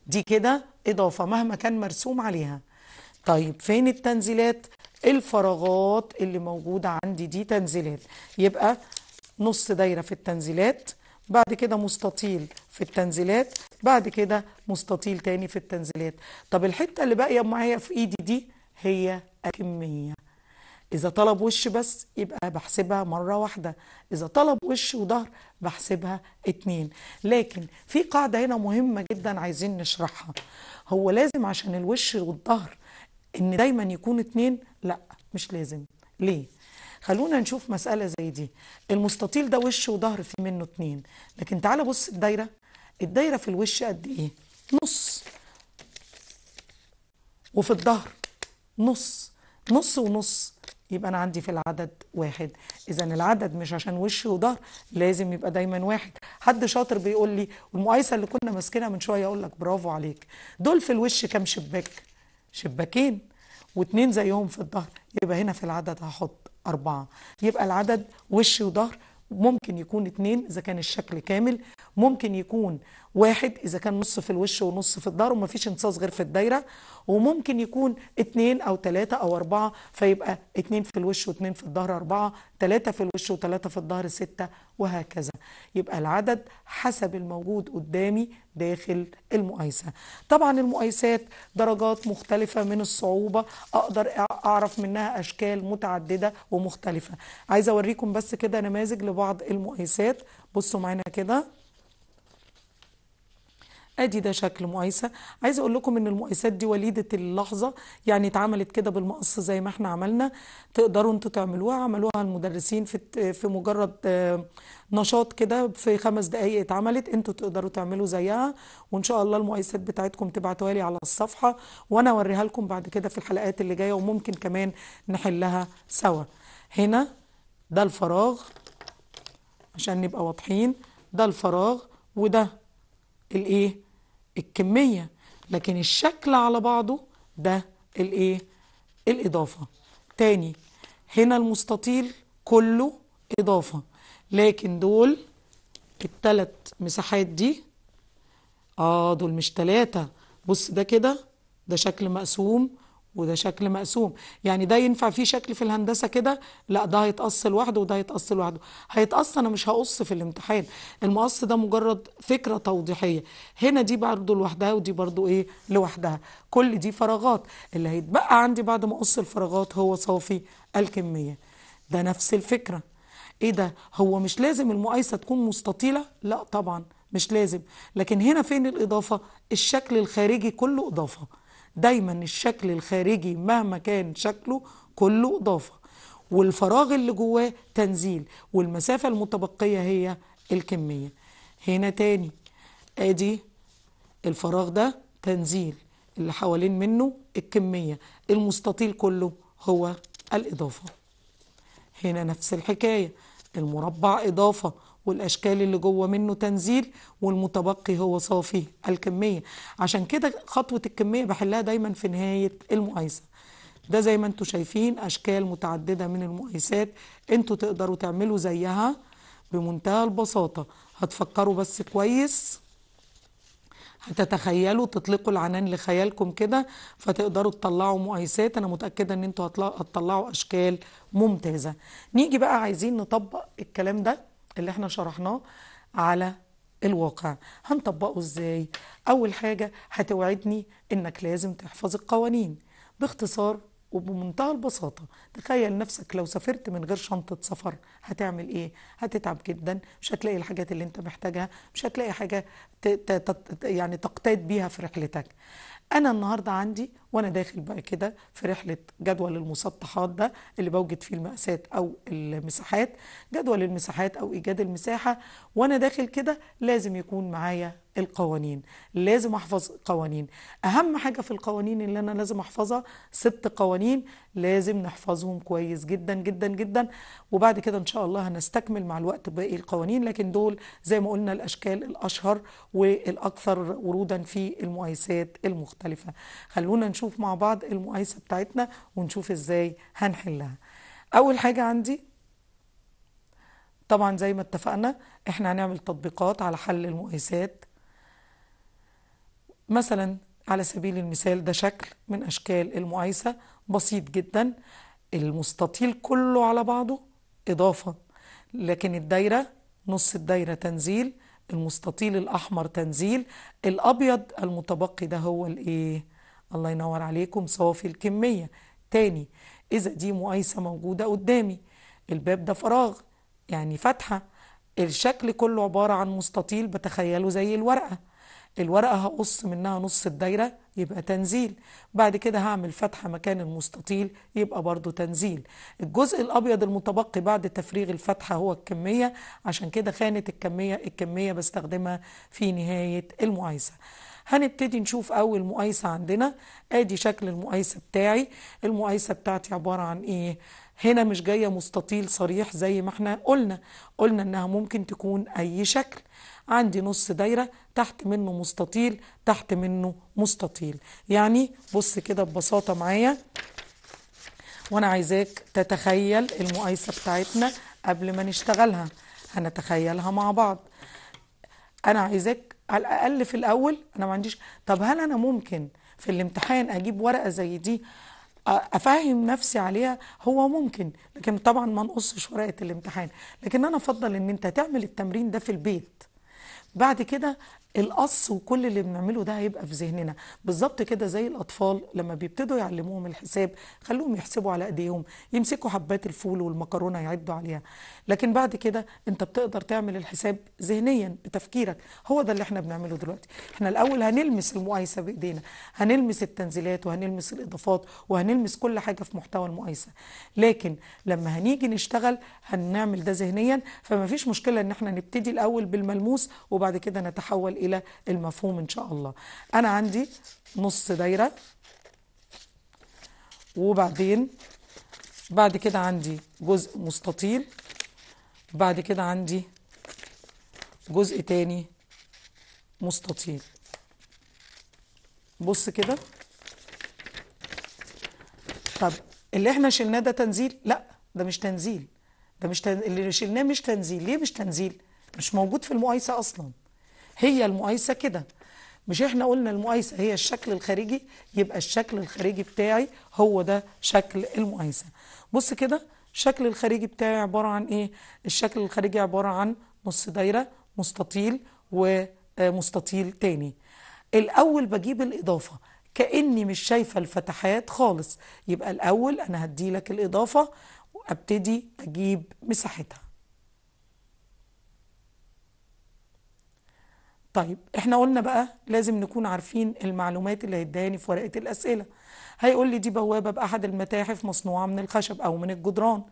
A: دي كده إضافة مهما كان مرسوم عليها طيب فين التنزيلات الفراغات اللي موجودة عندي دي تنزيلات يبقى نص دايرة في التنزيلات بعد كده مستطيل في التنزيلات بعد كده مستطيل تاني في التنزيلات طب الحتة اللي باقية معايا في ايدي دي هي الكمية إذا طلب وش بس يبقى بحسبها مرة واحدة إذا طلب وش وظهر بحسبها اتنين لكن في قاعدة هنا مهمة جدا عايزين نشرحها هو لازم عشان الوش والظهر إن دايما يكون اتنين لا مش لازم ليه؟ خلونا نشوف مسألة زي دي المستطيل ده وش وظهر في منه اتنين لكن تعالى بص الدايرة الدايرة في الوش قد ايه؟ نص وفي الظهر نص نص ونص يبقى انا عندي في العدد واحد اذا العدد مش عشان وش وظهر لازم يبقى دايما واحد حد شاطر بيقول لي والمقايسه اللي كنا ماسكينها من شويه اقول لك برافو عليك دول في الوش كام شباك شباكين واتنين زيهم في الظهر يبقى هنا في العدد هحط أربعة يبقى العدد وش وظهر ممكن يكون اتنين إذا كان الشكل كامل ممكن يكون واحد اذا كان نص في الوش ونص في الظهر ومفيش امتصاص غير في الدايره وممكن يكون اتنين او تلاته او اربعه فيبقى اتنين في الوش واثنين في الظهر اربعه تلاته في الوش وتلاته في الظهر سته وهكذا يبقى العدد حسب الموجود قدامي داخل المقايسه طبعا المقايسات درجات مختلفه من الصعوبه اقدر اعرف منها اشكال متعدده ومختلفه عايزه اوريكم بس كده نماذج لبعض المقايسات بصوا معانا كده ادي ده شكل مقايسه عايزه اقول لكم ان المقايسات دي وليده اللحظه يعني اتعملت كده بالمقص زي ما احنا عملنا تقدروا انتوا تعملوها عملوها المدرسين في في مجرد آه، نشاط كده في خمس دقائق اتعملت انتوا تقدروا تعملوا زيها وان شاء الله المقايسات بتاعتكم تبعتوها لي على الصفحه وانا اوريها لكم بعد كده في الحلقات اللي جايه وممكن كمان نحلها سوا هنا ده الفراغ عشان نبقى واضحين ده الفراغ وده الايه الكميه لكن الشكل على بعضه ده الايه الاضافه تاني هنا المستطيل كله اضافه لكن دول التلات مساحات دي اه دول مش تلاتة بص ده كده ده شكل مقسوم وده شكل مقسوم يعني ده ينفع فيه شكل في الهندسه كده لا ده هيتقص لوحده وده هيتقص لوحده هيتقص انا مش هقص في الامتحان المقص ده مجرد فكره توضيحيه هنا دي برضه لوحدها ودي برضه ايه لوحدها كل دي فراغات اللي هيتبقى عندي بعد ما اقص الفراغات هو صافي الكميه ده نفس الفكره ايه ده هو مش لازم المقايسه تكون مستطيله لا طبعا مش لازم لكن هنا فين الاضافه الشكل الخارجي كله اضافه دايما الشكل الخارجي مهما كان شكله كله اضافه والفراغ اللي جواه تنزيل والمسافه المتبقيه هي الكميه هنا تاني ادي الفراغ ده تنزيل اللي حوالين منه الكميه المستطيل كله هو الاضافه هنا نفس الحكايه المربع اضافه والأشكال اللي جوه منه تنزيل والمتبقي هو صافي الكمية عشان كده خطوة الكمية بحلها دايما في نهاية المقايسة ده زي ما انتم شايفين أشكال متعددة من المقايسات انتوا تقدروا تعملوا زيها بمنتهى البساطة هتفكروا بس كويس هتتخيلوا تطلقوا العنان لخيالكم كده فتقدروا تطلعوا مقايسات انا متاكده ان انتوا هتطلعوا اشكال ممتازه نيجي بقى عايزين نطبق الكلام ده اللي احنا شرحناه على الواقع هنطبقه ازاي اول حاجه هتوعدني انك لازم تحفظ القوانين باختصار وبمنتهى البساطة تخيل نفسك لو سافرت من غير شنطة سفر هتعمل ايه هتتعب جدا مش هتلاقي الحاجات اللي انت محتاجها مش هتلاقي حاجة يعني تقتاد بيها في رحلتك انا النهارده عندي وانا داخل بقى كده في رحله جدول المسطحات ده اللي بوجد فيه المقاسات او المساحات جدول المساحات او ايجاد المساحه وانا داخل كده لازم يكون معايا القوانين لازم احفظ قوانين اهم حاجة في القوانين اللي انا لازم احفظها ست قوانين لازم نحفظهم كويس جدا جدا جدا وبعد كده ان شاء الله هنستكمل مع الوقت باقي القوانين لكن دول زي ما قلنا الاشكال الاشهر والاكثر ورودا في المؤيسات المختلفة خلونا نشوف مع بعض المؤيسة بتاعتنا ونشوف ازاي هنحلها اول حاجة عندي طبعا زي ما اتفقنا احنا هنعمل تطبيقات على حل المؤيسات مثلا على سبيل المثال ده شكل من أشكال المقايسة بسيط جدا المستطيل كله على بعضه إضافة لكن الدايرة نص الدايرة تنزيل المستطيل الأحمر تنزيل الأبيض المتبقي ده هو الإيه؟ الله ينور عليكم صافي الكمية تاني إذا دي مقايسة موجودة قدامي الباب ده فراغ يعني فتحة الشكل كله عبارة عن مستطيل بتخيله زي الورقة الورقة هقص منها نص الدايرة يبقى تنزيل بعد كده هعمل فتحة مكان المستطيل يبقى برضو تنزيل الجزء الأبيض المتبقي بعد تفريغ الفتحة هو الكمية عشان كده خانة الكمية الكمية بستخدمها في نهاية المقايسة هنبتدي نشوف أول مقايسة عندنا آدي شكل المقايسة بتاعي المقايسة بتاعتي عبارة عن إيه؟ هنا مش جاية مستطيل صريح زي ما احنا قلنا قلنا انها ممكن تكون اي شكل عندي نص دايرة تحت منه مستطيل تحت منه مستطيل يعني بص كده ببساطة معايا وانا عايزاك تتخيل المقايسة بتاعتنا قبل ما نشتغلها هنتخيلها مع بعض انا عايزاك على الاقل في الاول انا ما عنديش طب هل انا ممكن في الامتحان اجيب ورقة زي دي افهم نفسي عليها هو ممكن لكن طبعا ما نقصش ورقه الامتحان لكن انا افضل ان انت تعمل التمرين ده في البيت بعد كده القص وكل اللي بنعمله ده هيبقى في ذهننا بالظبط كده زي الاطفال لما بيبتدوا يعلموهم الحساب خلوهم يحسبوا على ايديهم يمسكوا حبات الفول والمكرونه يعدوا عليها لكن بعد كده انت بتقدر تعمل الحساب ذهنيا بتفكيرك هو ده اللي احنا بنعمله دلوقتي احنا الاول هنلمس المقايسه بايدينا هنلمس التنزيلات وهنلمس الاضافات وهنلمس كل حاجه في محتوى المقايسه لكن لما هنيجي نشتغل هنعمل ده ذهنيا فما فيش مشكله ان احنا نبتدي الاول بالملموس وبعد كده نتحول إلى المفهوم إن شاء الله أنا عندي نص دايرة وبعدين بعد كده عندي جزء مستطيل بعد كده عندي جزء تاني مستطيل بص كده طب اللي احنا شلناه ده تنزيل لا ده مش تنزيل ده مش تن... اللي شلناه مش تنزيل ليه مش تنزيل مش موجود في المقايسه اصلا هي المقايسه كده مش احنا قلنا المقايسه هي الشكل الخارجي يبقى الشكل الخارجي بتاعي هو ده شكل المقايسه بص كده الشكل الخارجي بتاعي عباره عن ايه الشكل الخارجي عباره عن نص دايره مستطيل ومستطيل آه، تاني الاول بجيب الاضافه كاني مش شايفه الفتحات خالص يبقى الاول انا هدي لك الاضافه وابتدي اجيب مساحتها طيب احنا قلنا بقى لازم نكون عارفين المعلومات اللي هيداني في ورقه الاسئله هيقول لي دي بوابه باحد المتاحف مصنوعه من الخشب او من الجدران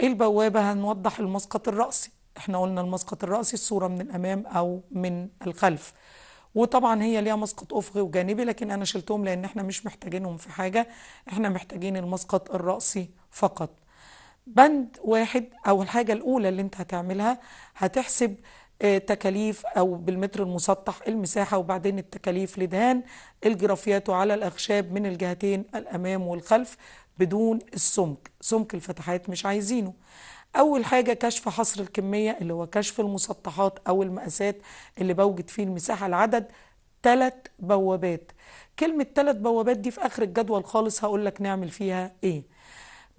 A: إيه البوابه هنوضح المسقط الراسي احنا قلنا المسقط الراسي الصوره من الامام او من الخلف وطبعا هي ليها مسقط افقي وجانبي لكن انا شلتهم لان احنا مش محتاجينهم في حاجه احنا محتاجين المسقط الراسي فقط بند واحد او الحاجه الاولى اللي انت هتعملها هتحسب آه، تكاليف أو بالمتر المسطح المساحة وبعدين التكاليف لدهان الجرافيات على الأخشاب من الجهتين الأمام والخلف بدون السمك سمك الفتحات مش عايزينه أول حاجة كشف حصر الكمية اللي هو كشف المسطحات أو المقاسات اللي بوجد فيه المساحة العدد ثلاث بوابات كلمة ثلاث بوابات دي في آخر الجدول خالص هقول لك نعمل فيها إيه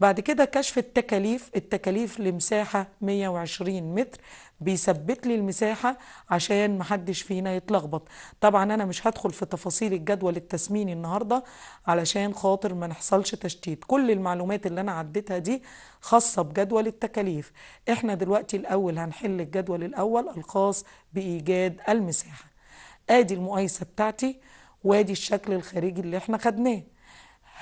A: بعد كده كشف التكاليف التكاليف لمساحة 120 متر بيثبت لي المساحة عشان محدش فينا يتلخبط طبعا أنا مش هدخل في تفاصيل الجدول التسميني النهاردة علشان خاطر ما نحصلش تشتيت كل المعلومات اللي أنا عديتها دي خاصة بجدول التكاليف احنا دلوقتي الأول هنحل الجدول الأول الخاص بإيجاد المساحة آدي المقايسة بتاعتي وادي الشكل الخارجي اللي احنا خدناه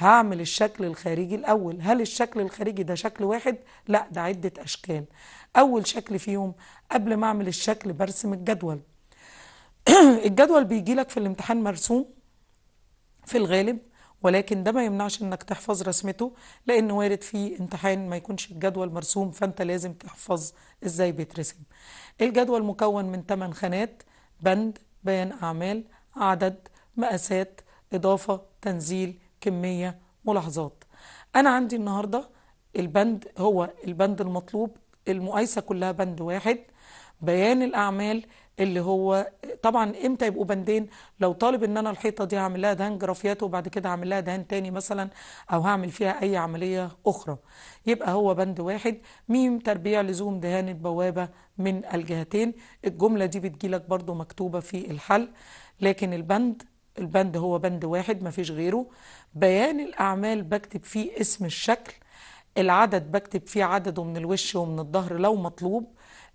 A: هعمل الشكل الخارجي الأول هل الشكل الخارجي ده شكل واحد؟ لا ده عدة أشكال أول شكل فيهم قبل ما أعمل الشكل برسم الجدول <clears throat> الجدول بيجي لك في الامتحان مرسوم في الغالب ولكن ده ما يمنعش انك تحفظ رسمته لان وارد في امتحان ما يكونش الجدول مرسوم فانت لازم تحفظ ازاي بيترسم الجدول مكون من 8 خانات بند بيان اعمال عدد مقاسات اضافه تنزيل كمية ملاحظات أنا عندي النهاردة البند هو البند المطلوب المقايسة كلها بند واحد بيان الأعمال اللي هو طبعا امتى يبقوا بندين لو طالب ان انا الحيطه دي هعمل لها دهان جرافيات وبعد كده هعمل لها دهان تاني مثلا او هعمل فيها اي عمليه اخرى يبقى هو بند واحد ميم تربيع لزوم دهان البوابه من الجهتين الجمله دي بتجيلك برضو مكتوبه في الحل لكن البند البند هو بند واحد مفيش غيره بيان الأعمال بكتب فيه اسم الشكل العدد بكتب فيه عدده من الوش ومن الظهر لو مطلوب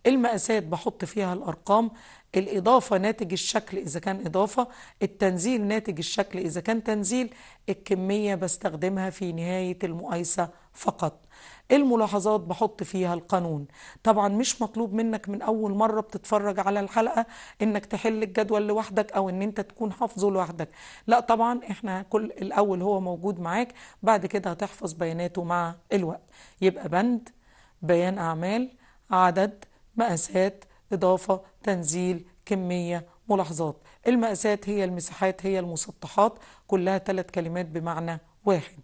A: المقاسات بحط فيها الأرقام الإضافة ناتج الشكل إذا كان إضافة التنزيل ناتج الشكل إذا كان تنزيل الكمية بستخدمها في نهاية المقايسة فقط الملاحظات بحط فيها القانون طبعا مش مطلوب منك من أول مرة بتتفرج على الحلقة إنك تحل الجدول لوحدك أو إن أنت تكون حافظه لوحدك لا طبعا إحنا كل الأول هو موجود معاك بعد كده هتحفظ بياناته مع الوقت يبقى بند بيان أعمال عدد مقاسات إضافة تنزيل كمية ملاحظات المقاسات هي المساحات هي المسطحات كلها ثلاث كلمات بمعنى واحد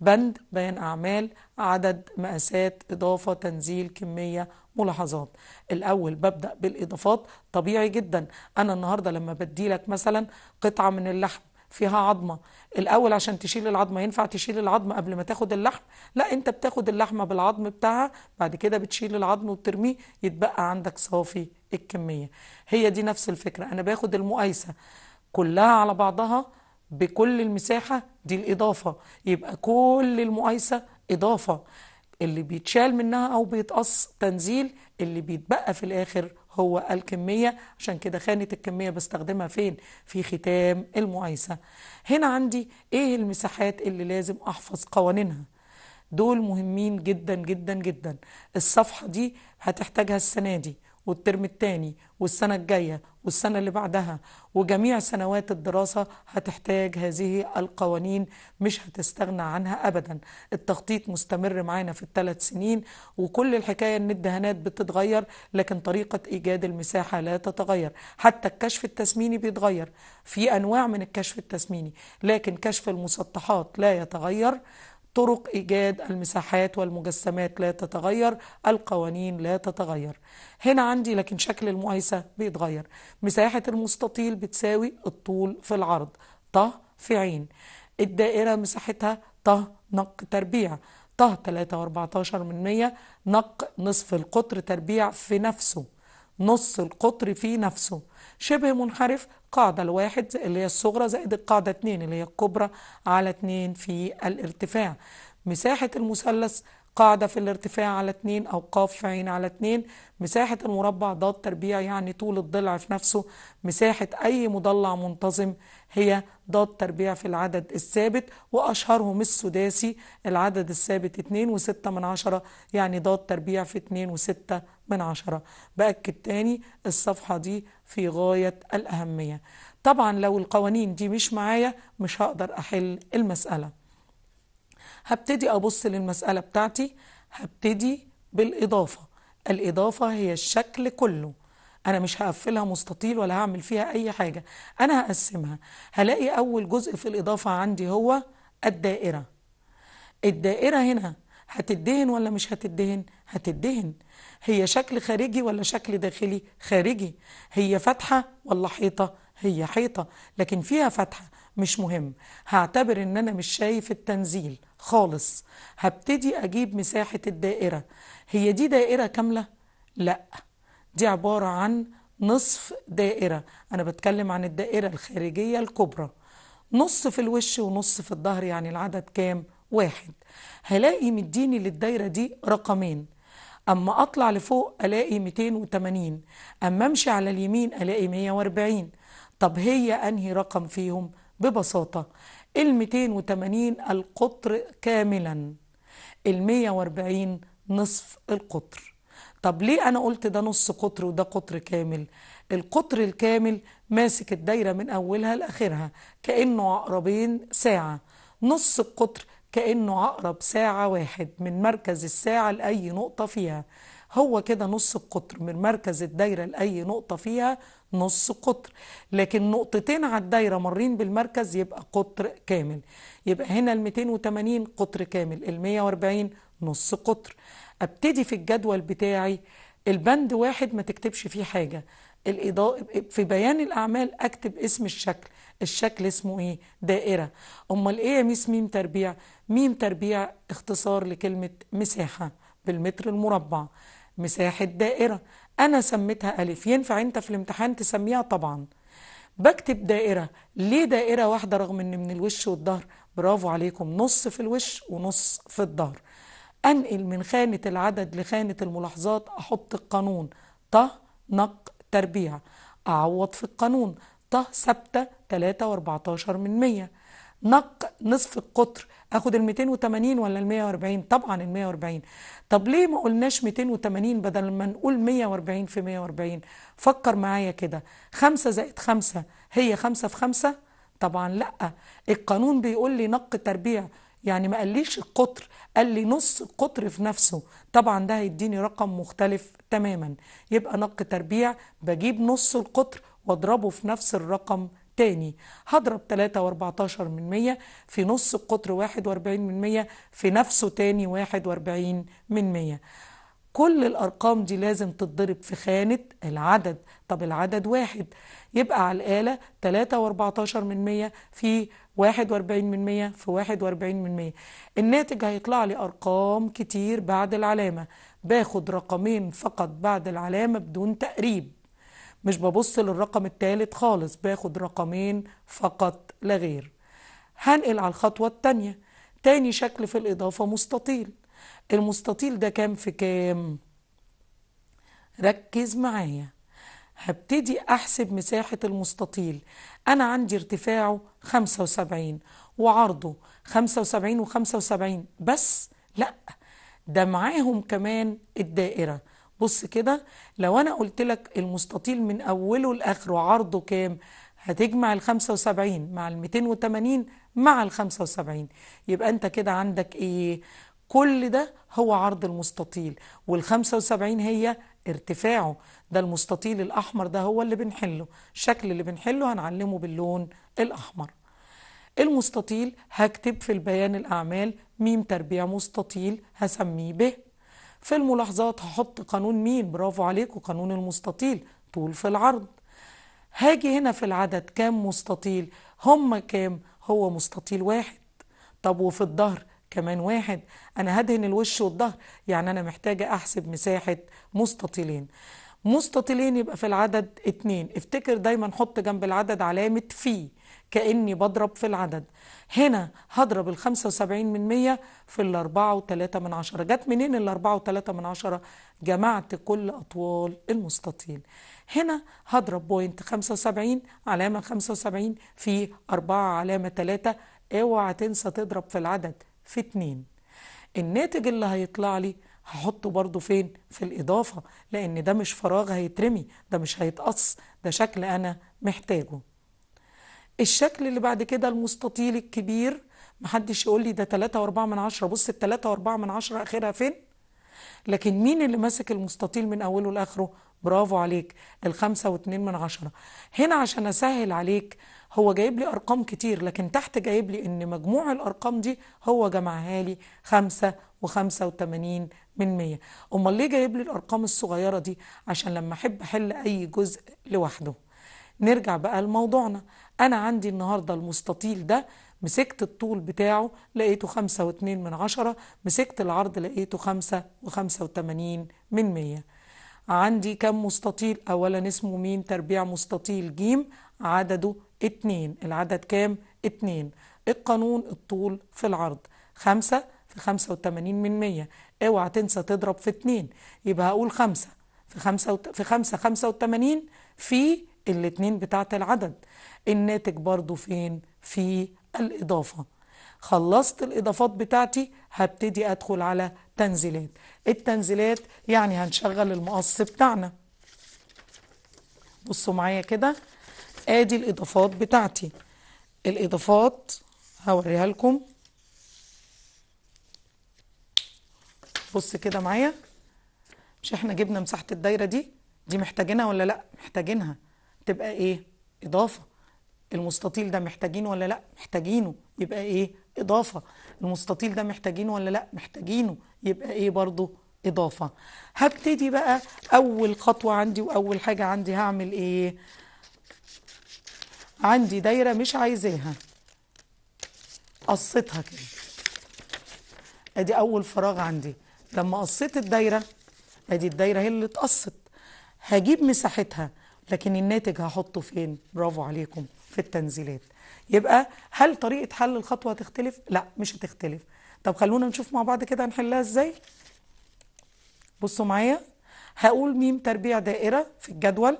A: بند بيان أعمال عدد مقاسات إضافة تنزيل كمية ملاحظات الأول ببدأ بالإضافات طبيعي جدا أنا النهاردة لما بديلك مثلا قطعة من اللحم فيها عظمه الاول عشان تشيل العظمه ينفع تشيل العظمه قبل ما تاخد اللحم لا انت بتاخد اللحمه بالعظم بتاعها بعد كده بتشيل العظم وبترميه يتبقى عندك صافي الكميه هي دي نفس الفكره انا باخد المقايسه كلها على بعضها بكل المساحة دي الإضافة يبقى كل المقايسة إضافة اللي بيتشال منها أو بيتقص تنزيل اللي بيتبقى في الآخر هو الكمية عشان كده خانة الكمية بستخدمها فين في ختام المقايسة هنا عندي إيه المساحات اللي لازم أحفظ قوانينها دول مهمين جدا جدا جدا الصفحة دي هتحتاجها السنة دي والترم التاني والسنة الجاية والسنة اللي بعدها وجميع سنوات الدراسة هتحتاج هذه القوانين مش هتستغنى عنها أبدا التخطيط مستمر معانا في الثلاث سنين وكل الحكاية أن الدهانات بتتغير لكن طريقة إيجاد المساحة لا تتغير حتى الكشف التسميني بيتغير في أنواع من الكشف التسميني لكن كشف المسطحات لا يتغير طرق إيجاد المساحات والمجسمات لا تتغير القوانين لا تتغير هنا عندي لكن شكل المقايسة بيتغير مساحة المستطيل بتساوي الطول في العرض طه في عين الدائرة مساحتها طه نق تربيع طه 3.14 من 100 نق نصف القطر تربيع في نفسه نص القطر في نفسه شبه منحرف القاعدة الواحد اللي هي الصغرى زائد القاعدة اتنين اللي هي الكبرى على اتنين في الارتفاع مساحة المثلث قاعدة في الارتفاع على اتنين أو قاف عين على اتنين مساحة المربع ضاد تربيع يعني طول الضلع في نفسه مساحة أي مضلع منتظم هي ضاد تربيع في العدد الثابت وأشهرهم السداسي العدد الثابت اتنين وستة من عشرة يعني ضاد تربيع في اتنين وستة من عشرة بأكد تاني الصفحة دي في غاية الأهمية طبعا لو القوانين دي مش معايا مش هقدر أحل المسألة هبتدي أبص للمسألة بتاعتي هبتدي بالإضافة الإضافة هي الشكل كله أنا مش هقفلها مستطيل ولا هعمل فيها أي حاجة أنا هقسمها هلاقي أول جزء في الإضافة عندي هو الدائرة الدائرة هنا هتدهن ولا مش هتدهن هتدهن هي شكل خارجي ولا شكل داخلي خارجي هي فتحة ولا حيطة هي حيطة لكن فيها فتحة مش مهم هعتبر ان انا مش شايف التنزيل خالص هبتدي اجيب مساحة الدائرة هي دي دائرة كاملة لا دي عبارة عن نصف دائرة انا بتكلم عن الدائرة الخارجية الكبرى نص في الوش ونص في الظهر يعني العدد كام واحد هلاقي مديني للدايرة دي رقمين أما أطلع لفوق ألاقي 280 أما أمشي على اليمين ألاقي 140 طب هي أنهي رقم فيهم؟ ببساطة ال 280 القطر كاملا ال 140 نصف القطر طب ليه أنا قلت ده نص قطر وده قطر كامل؟ القطر الكامل ماسك الدايرة من أولها لآخرها كأنه عقربين ساعة نص القطر كأنه عقرب ساعة واحد من مركز الساعة لأي نقطة فيها هو كده نص القطر من مركز الدايرة لأي نقطة فيها نص قطر لكن نقطتين على الدايرة مرين بالمركز يبقى قطر كامل يبقى هنا ال 280 قطر كامل ال 140 نص قطر ابتدي في الجدول بتاعي البند واحد ما تكتبش فيه حاجة الإضاءة في بيان الأعمال أكتب اسم الشكل الشكل اسمه ايه دائرة امال ايه يا ميس ميم تربيع ميم تربيع اختصار لكلمة مساحة بالمتر المربع مساحة دائرة انا سميتها الف ينفع انت في الامتحان تسميها طبعا بكتب دائرة ليه دائرة واحدة رغم ان من الوش والظهر برافو عليكم نص في الوش ونص في الظهر انقل من خانة العدد لخانة الملاحظات احط القانون ط نق تربيع اعوض في القانون 3 ثابته 3.14 من 100 نق نصف القطر اخد ال 280 ولا ال 140 طبعا ال 140 طب ليه ما قلناش 280 بدل ما نقول 140 في 140 فكر معايا كده 5 زائد 5 هي 5 في 5 طبعا لا القانون بيقول لي نق تربيع يعني ما قاليش القطر قال لي نص القطر في نفسه طبعا ده هيديني رقم مختلف تماما يبقى نق تربيع بجيب نص القطر واضربه في نفس الرقم تاني هضرب 3.14 من 100 في نص قطر 41 من 100 في نفسه تاني 41 من 100 كل الأرقام دي لازم تتضرب في خانة العدد طب العدد واحد يبقى على الآلة 3.14 من 100 في 41 من 100 في 41 من 100 الناتج هيطلع لي أرقام كتير بعد العلامة باخد رقمين فقط بعد العلامة بدون تقريب مش ببص للرقم التالت خالص باخد رقمين فقط لا غير هنقل على الخطوة التانية تاني شكل في الإضافة مستطيل المستطيل ده كام في كام ركز معايا هبتدي أحسب مساحة المستطيل أنا عندي ارتفاعه 75 وعرضه 75 و75 بس لأ ده معاهم كمان الدائرة بص كده لو انا قلت لك المستطيل من اوله لاخره عرضه كام هتجمع ال 75 مع ال 280 مع ال 75 يبقى انت كده عندك ايه كل ده هو عرض المستطيل وال 75 هي ارتفاعه ده المستطيل الاحمر ده هو اللي بنحله الشكل اللي بنحله هنعلمه باللون الاحمر المستطيل هكتب في البيان الاعمال م تربيع مستطيل هسميه ب في الملاحظات هحط قانون مين برافو عليكم قانون المستطيل طول في العرض هاجي هنا في العدد كام مستطيل هم كام هو مستطيل واحد طب وفي الظهر كمان واحد انا هدهن الوش والظهر يعني انا محتاجة احسب مساحة مستطيلين مستطيلين يبقى في العدد اتنين افتكر دايما حط جنب العدد علامة في كأني بضرب في العدد هنا هضرب ال 75 من 100 في ال 4 وتلاتة من عشرة جت منين ال 4 وتلاتة من عشرة جمعت كل أطوال المستطيل هنا هضرب بوينت 75 علامة 75 في 4 علامة 3 اوعى تنسى تضرب في العدد في 2 الناتج اللي هيطلع لي هحطه برضو فين في الإضافة لأن ده مش فراغ هيترمي ده مش هيتقص ده شكل أنا محتاجه الشكل اللي بعد كده المستطيل الكبير محدش يقول لي ده 3 و4 من 10 بص ال 3 و4 من 10 اخرها فين لكن مين اللي ماسك المستطيل من اوله لاخره برافو عليك ال 5 و2 من 10 هنا عشان اسهل عليك هو جايب لي ارقام كتير لكن تحت جايب لي ان مجموع الارقام دي هو جمعها لي 5 و85 من 100 امال ليه جايب لي الارقام الصغيره دي عشان لما احب احل اي جزء لوحده نرجع بقى لموضوعنا أنا عندي النهاردة المستطيل ده مسكت الطول بتاعه لقيته خمسة واتنين من عشرة مسكت العرض لقيته خمسة وخمسة وتمانين من مية عندي كم مستطيل أولا اسمه مين تربيع مستطيل جيم عدده اتنين العدد كام؟ اتنين القانون الطول في العرض خمسة في خمسة وتمانين من مية اوعى تنسى تضرب في اتنين يبقى هقول خمسة في خمسة, وت... في خمسة خمسة وتمانين في الاتنين بتاعت العدد الناتج برضو فين في الإضافة خلصت الإضافات بتاعتي هبتدي أدخل على تنزيلات التنزيلات يعني هنشغل المقص بتاعنا بصوا معايا كده ادي الإضافات بتاعتي الإضافات هوريها لكم بص كده معايا مش احنا جبنا مساحة الدايرة دي دي محتاجينها ولا لا محتاجينها تبقى ايه إضافة المستطيل ده محتاجينه ولا لا محتاجينه يبقى ايه اضافه المستطيل ده محتاجينه ولا لا محتاجينه يبقى ايه برضه اضافه هبتدي بقى اول خطوه عندي واول حاجه عندي هعمل ايه عندي دايره مش عايزاها قصيتها كده ادي اول فراغ عندي لما قصيت الدايره ادي الدايره هي اللي اتقصت هجيب مساحتها لكن الناتج هحطه فين برافو عليكم في التنزيلات يبقى هل طريقة حل الخطوة هتختلف؟ لا مش هتختلف طب خلونا نشوف مع بعض كده هنحلها ازاي بصوا معايا هقول ميم تربيع دائرة في الجدول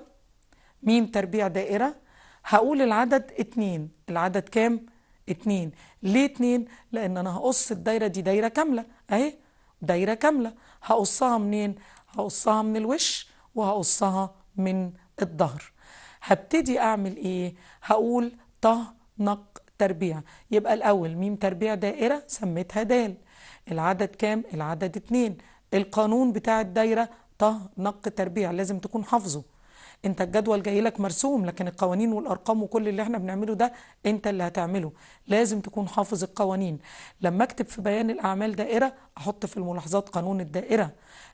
A: ميم تربيع دائرة هقول العدد اتنين العدد كام؟ اتنين ليه اتنين؟ لأن أنا هقص الدايرة دي دايرة كاملة أهي دايرة كاملة هقصها منين؟ هقصها من الوش وهقصها من الظهر هبتدي اعمل ايه هقول طه نق تربيع يبقى الاول ميم تربيع دائره سميتها دال العدد كام العدد اتنين القانون بتاع الدايره طه نق تربيع لازم تكون حافظه انت الجدول جاي لك مرسوم لكن القوانين والارقام وكل اللي احنا بنعمله ده انت اللي هتعمله لازم تكون حافظ القوانين لما اكتب في بيان الاعمال دائره احط في الملاحظات قانون الدائره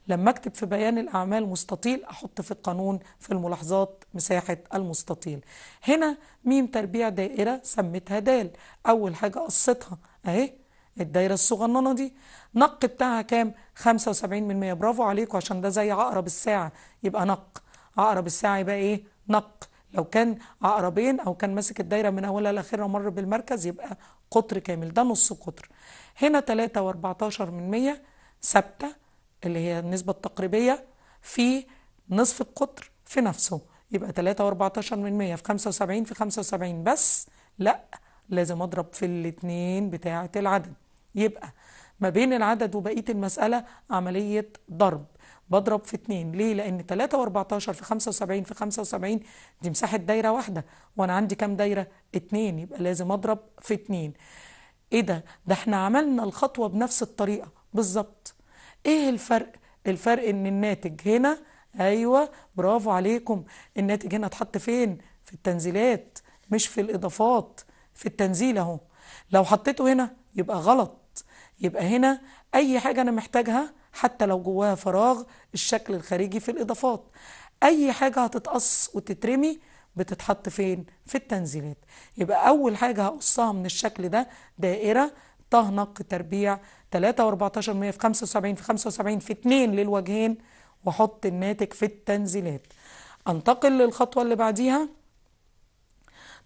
A: لما اكتب في بيان الاعمال مستطيل احط في القانون في الملاحظات مساحه المستطيل هنا ميم تربيع دائره سميتها دال اول حاجه قصتها اهي الدايره الصغننه دي نق بتاعها كام 75 من 100 برافو عليكم عشان ده زي عقرب الساعه يبقى نق عقرب الساعي بقى ايه نق لو كان عقربين او كان ماسك الدايره من اولها لاخرها ومر بالمركز يبقى قطر كامل ده نص قطر هنا 3 و14 من 100 ثابته اللي هي النسبه التقريبيه في نصف القطر في نفسه يبقى 3 و14 من 100 في 75 في 75 بس لا لازم اضرب في الاثنين بتاعه العدد يبقى ما بين العدد وبقيه المساله عمليه ضرب بضرب في 2 ليه لان 3 و14 في 75 في 75 دي مساحه دايره واحده وانا عندي كام دايره 2 يبقى لازم اضرب في 2 ايه ده ده احنا عملنا الخطوه بنفس الطريقه بالظبط ايه الفرق الفرق ان الناتج هنا ايوه برافو عليكم الناتج هنا اتحط فين في التنزيلات مش في الاضافات في التنزيل اهو لو حطيته هنا يبقى غلط يبقى هنا اي حاجه انا محتاجها حتى لو جواها فراغ الشكل الخارجي في الإضافات أي حاجة هتتقص وتترمي بتتحط فين؟ في التنزيلات يبقى أول حاجة هقصها من الشكل ده دائرة تهنق تربيع 3 و14 في 75 في 75 في 2 للوجهين واحط الناتج في التنزيلات انتقل للخطوة اللي بعديها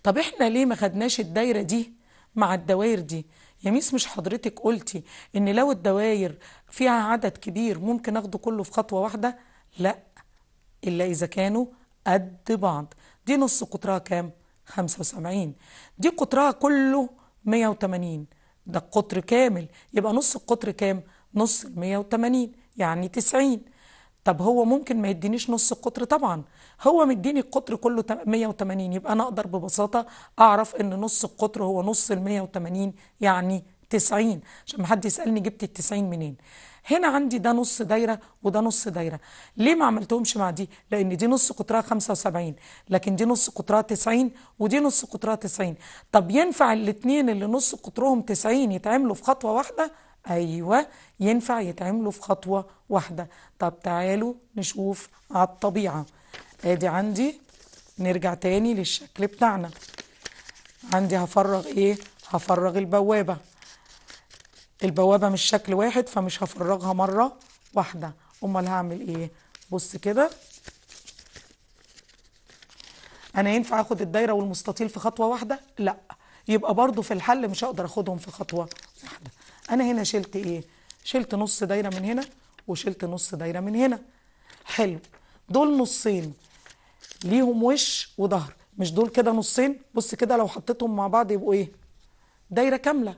A: طب احنا ليه ما خدناش الدايرة دي مع الدوائر دي يا ميس مش حضرتك قلتي ان لو الدواير فيها عدد كبير ممكن اخده كله في خطوه واحده لا الا اذا كانوا قد بعض دي نص قطرها كام 75 دي قطرها كله 180 ده القطر كامل يبقى نص القطر كام نص ال 180 يعني 90 طب هو ممكن ما يدينيش نص القطر طبعا هو مديني القطر كله 180 يبقى أنا أقدر ببساطة أعرف إن نص القطر هو نص ال 180 يعني 90 عشان ما حد يسألني جبت ال 90 منين هنا عندي ده نص دايره وده نص دايره ليه ما عملتهمش مع دي لان دي نص قطرها 75 لكن دي نص قطرها 90 ودي نص قطرها 90 طب ينفع الاثنين اللي نص قطرهم 90 يتعملوا في خطوه واحده ايوه ينفع يتعملوا في خطوه واحده طب تعالوا نشوف على الطبيعه ادي عندي نرجع تاني للشكل بتاعنا عندي هفرغ ايه هفرغ البوابة البوابة مش شكل واحد فمش هفرغها مرة واحدة امال هعمل ايه بص كده انا ينفع اخد الدايرة والمستطيل في خطوة واحدة لا يبقى برضو في الحل مش هقدر اخدهم في خطوة واحدة انا هنا شلت ايه شلت نص دايرة من هنا وشلت نص دايرة من هنا حلو دول نصين ليهم وش وظهر مش دول كده نصين بص كده لو حطيتهم مع بعض يبقوا ايه دايره كامله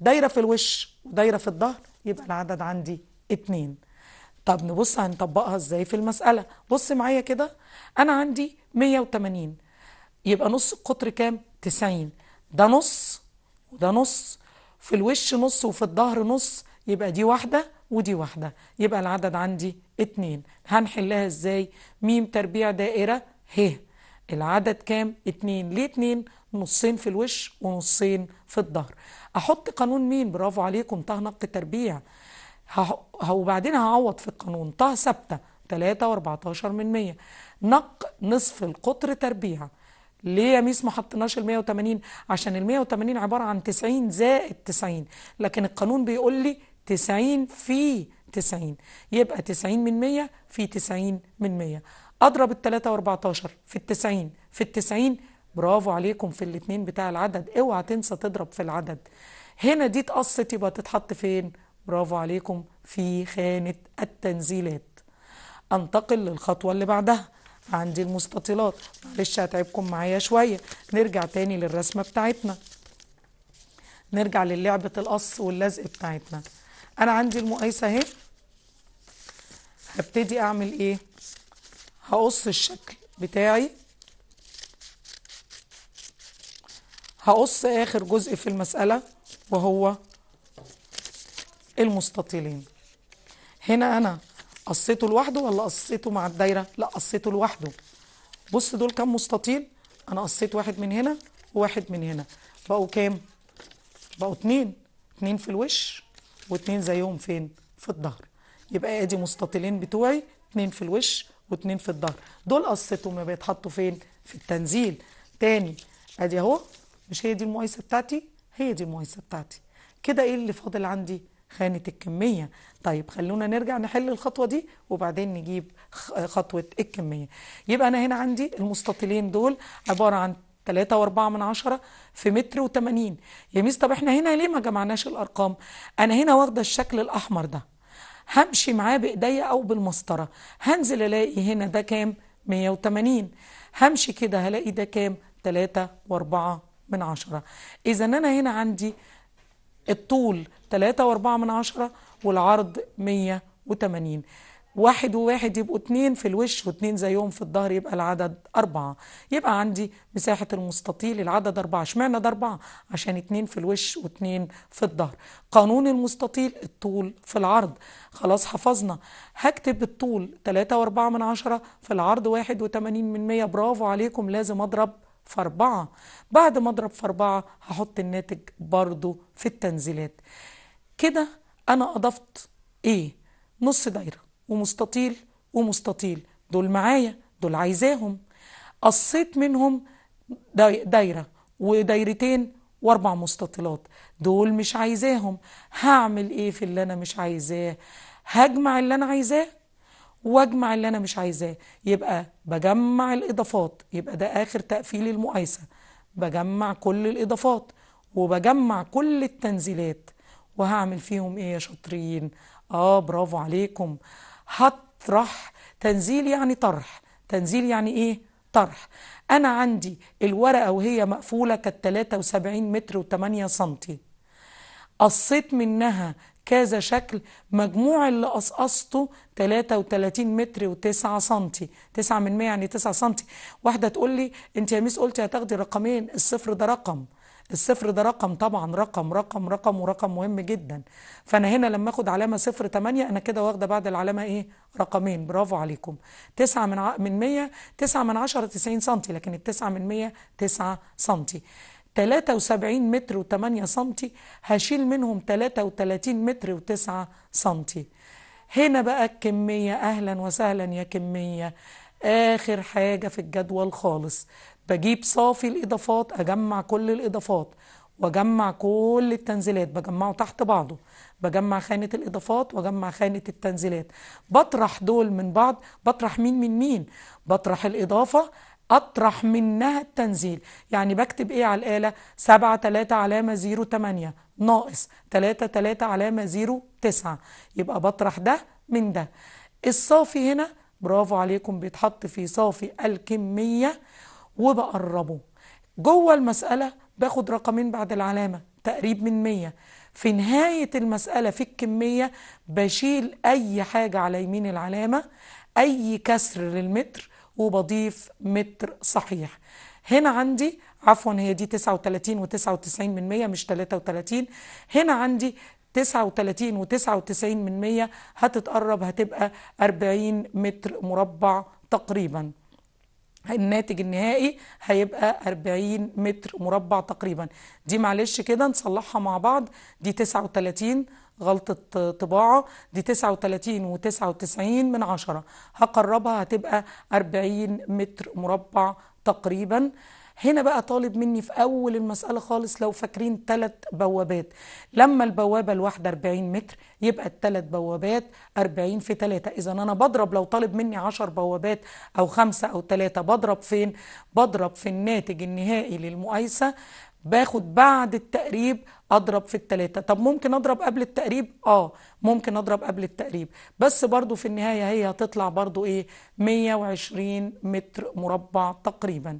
A: دايره في الوش ودايره في الظهر يبقى العدد عندي اتنين طب نبص هنطبقها ازاي في المساله بص معايا كده انا عندي 180 يبقى نص القطر كام 90 ده نص وده نص في الوش نص وفي الظهر نص يبقى دي واحده ودي واحده يبقى العدد عندي اتنين هنحلها ازاي ميم تربيع دائرة ه العدد كام اتنين ليه اتنين نصين في الوش ونصين في الظهر احط قانون مين برافو عليكم طه نق تربيع وبعدين هعوض في القانون طه ثابته 3 و14 من 100 نق نصف القطر تربيع ليه يا ميس ما حطيناش ال 180 عشان ال 180 عباره عن 90 زائد 90 لكن القانون بيقول لي 90 في 90 يبقى 90 من 100 في 90 من 100 اضرب ال 3 و14 في ال 90 في ال 90 برافو عليكم في الاثنين بتاع العدد اوعى تنسى تضرب في العدد هنا دي اتقصت يبقى تتحط فين برافو عليكم في خانة التنزيلات انتقل للخطوة اللي بعدها عندي المستطيلات معلش هتعبكم معايا شوية نرجع تاني للرسمة بتاعتنا نرجع للعبة القص واللزق بتاعتنا انا عندي المقايسه اهي هبتدي اعمل ايه هقص الشكل بتاعي هقص اخر جزء في المسألة وهو المستطيلين هنا انا قصيته لوحده ولا قصيته مع الدايرة لا قصيته لوحده بص دول كام مستطيل انا قصيت واحد من هنا وواحد من هنا بقوا كام بقوا اتنين اتنين في الوش واتنين زيهم فين في الظهر يبقى ادي مستطيلين بتوعي اتنين في الوش واتنين في الظهر دول قصتهم بيتحطوا فين في التنزيل تاني ادي اهو مش هي دي المقايسه بتاعتي هي دي المقايسه بتاعتي كده ايه اللي فاضل عندي خانه الكميه طيب خلونا نرجع نحل الخطوه دي وبعدين نجيب خطوه الكميه يبقى انا هنا عندي المستطيلين دول عباره عن 3 واربعة من عشرة في متر و80 يا ميس طب احنا هنا ليه ما جمعناش الارقام انا هنا واخده الشكل الاحمر ده همشي معاه بايديا او بالمسطره هنزل الاقي هنا ده كام 180 همشي كده هلاقي ده كام 3 واربعة من عشرة اذا انا هنا عندي الطول 3 واربعة من عشرة والعرض 180 واحد وواحد يبقوا اتنين في الوش واتنين زيهم في الظهر يبقى العدد أربعة يبقى عندي مساحة المستطيل العدد أربعة اشمعنى ده أربعة عشان اتنين في الوش واتنين في الظهر قانون المستطيل الطول في العرض خلاص حفظنا هكتب الطول تلاتة وأربعة من عشرة في العرض واحد وتمانين من مية برافو عليكم لازم أضرب في أربعة بعد ما أضرب في أربعة هحط الناتج برضو في التنزيلات كده أنا أضفت إيه نص دايرة ومستطيل ومستطيل دول معايا دول عايزاهم قصيت منهم دايرة ودايرتين واربع مستطيلات دول مش عايزاهم هعمل ايه في اللي انا مش عايزاه هجمع اللي انا عايزاه واجمع اللي انا مش عايزاه يبقى بجمع الاضافات يبقى ده اخر تقفيل المقايسه بجمع كل الاضافات وبجمع كل التنزيلات وهعمل فيهم ايه يا شاطرين اه برافو عليكم هطرح تنزيل يعني طرح تنزيل يعني ايه طرح انا عندي الورقه وهي مقفوله كانت 73 متر و8 سنتي قصيت منها كذا شكل مجموع اللي قصقصته 33 متر و9 سنتي 9 من 100 يعني 9 سنتي واحده تقول لي انت يا ميس قلتي هتاخدي رقمين الصفر ده رقم الصفر ده رقم طبعا رقم رقم رقم ورقم مهم جدا فانا هنا لما اخد علامه صفر 8 انا كده واخده بعد العلامه ايه رقمين برافو عليكم 9 من ع... من 100 9 من 10 90 سم لكن التسعة من 100 9 سم 73 متر و8 سم هشيل منهم 33 متر و9 سم هنا بقى الكميه اهلا وسهلا يا كميه آخر حاجة في الجدول خالص بجيب صافي الإضافات أجمع كل الإضافات واجمع كل التنزيلات بجمعه تحت بعضه بجمع خانة الإضافات واجمع خانة التنزيلات بطرح دول من بعض بطرح مين من مين بطرح الإضافة أطرح منها التنزيل يعني بكتب إيه على الآلة 7 3 علامة 0 8 ناقص 3 3 علامة 0 9 يبقى بطرح ده من ده الصافي هنا برافو عليكم بيتحط في صافي الكمية وبقربه جوه المسألة باخد رقمين بعد العلامة تقريب من 100 في نهاية المسألة في الكمية بشيل أي حاجة على يمين العلامة أي كسر للمتر وبضيف متر صحيح هنا عندي عفوا هي دي 39 و99 من 100 مش 33 هنا عندي 39 و 99 من 100 هتتقرب هتبقى 40 متر مربع تقريبا الناتج النهائي هيبقى 40 متر مربع تقريبا دي معلش كده نصلحها مع بعض دي 39 غلطة طباعة دي 39 و 99 من 10 هقربها هتبقى 40 متر مربع تقريبا هنا بقى طالب مني في أول المسألة خالص لو فاكرين ثلاث بوابات لما البوابة الواحدة 40 متر يبقى الثلاث بوابات 40 في 3 إذا أنا بضرب لو طالب مني 10 بوابات أو خمسة أو ثلاثة بضرب فين؟ بضرب في الناتج النهائي للمقايسة باخد بعد التقريب اضرب في الثلاثة طب ممكن اضرب قبل التقريب اه ممكن اضرب قبل التقريب بس برضو في النهاية هي هتطلع برضو ايه 120 متر مربع تقريبا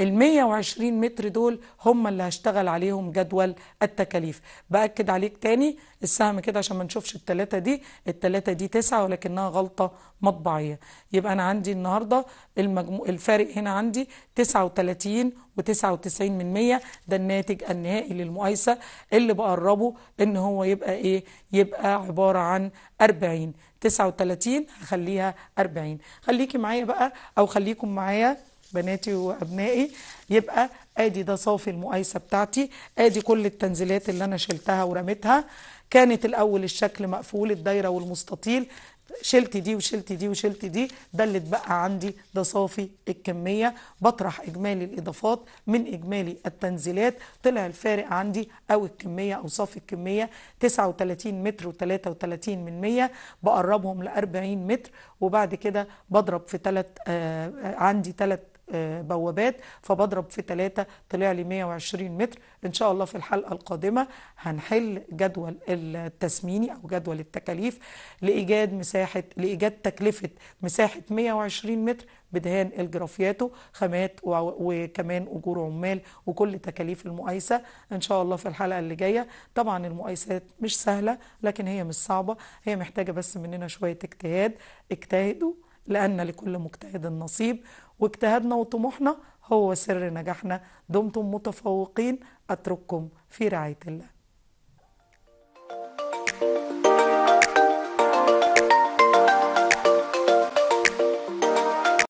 A: ال 120 متر دول هم اللي هشتغل عليهم جدول التكاليف باكد عليك تاني السهم كده عشان ما نشوفش الثلاثة دي الثلاثة دي تسعة ولكنها غلطة مطبعية يبقى انا عندي النهاردة المجمو... الفارق هنا عندي 39 و99 من 100 ده الناتج النهائي للمقايسة اللي بقربه ان هو يبقى ايه يبقى عبارة عن 40 39 هخليها 40 خليكي معايا بقى او خليكم معايا بناتي وابنائي يبقى ادي ده صافي المقايسه بتاعتي ادي كل التنزيلات اللي انا شلتها ورميتها كانت الاول الشكل مقفول الدايره والمستطيل شلت دي وشلت دي وشلت دي ده اللي اتبقى عندي ده صافي الكمية بطرح إجمالي الإضافات من إجمالي التنزيلات طلع الفارق عندي أو الكمية أو صافي الكمية 39 متر و33 من 100 بقربهم ل 40 متر وبعد كده بضرب في ثلاث آه عندي ثلاث آه، بوابات فبضرب في ثلاثة طلع لي 120 متر ان شاء الله في الحلقه القادمه هنحل جدول التسميني او جدول التكاليف لايجاد مساحه لايجاد تكلفه مساحه 120 متر بدهان الجرافياتو خامات وكمان اجور عمال وكل تكاليف المقايسه ان شاء الله في الحلقه اللي جايه طبعا المقايسات مش سهله لكن هي مش صعبه هي محتاجه بس مننا شويه اجتهاد اجتهدوا لان لكل مجتهد نصيب واجتهادنا وطموحنا هو سر نجاحنا دمتم متفوقين أترككم في رعاية الله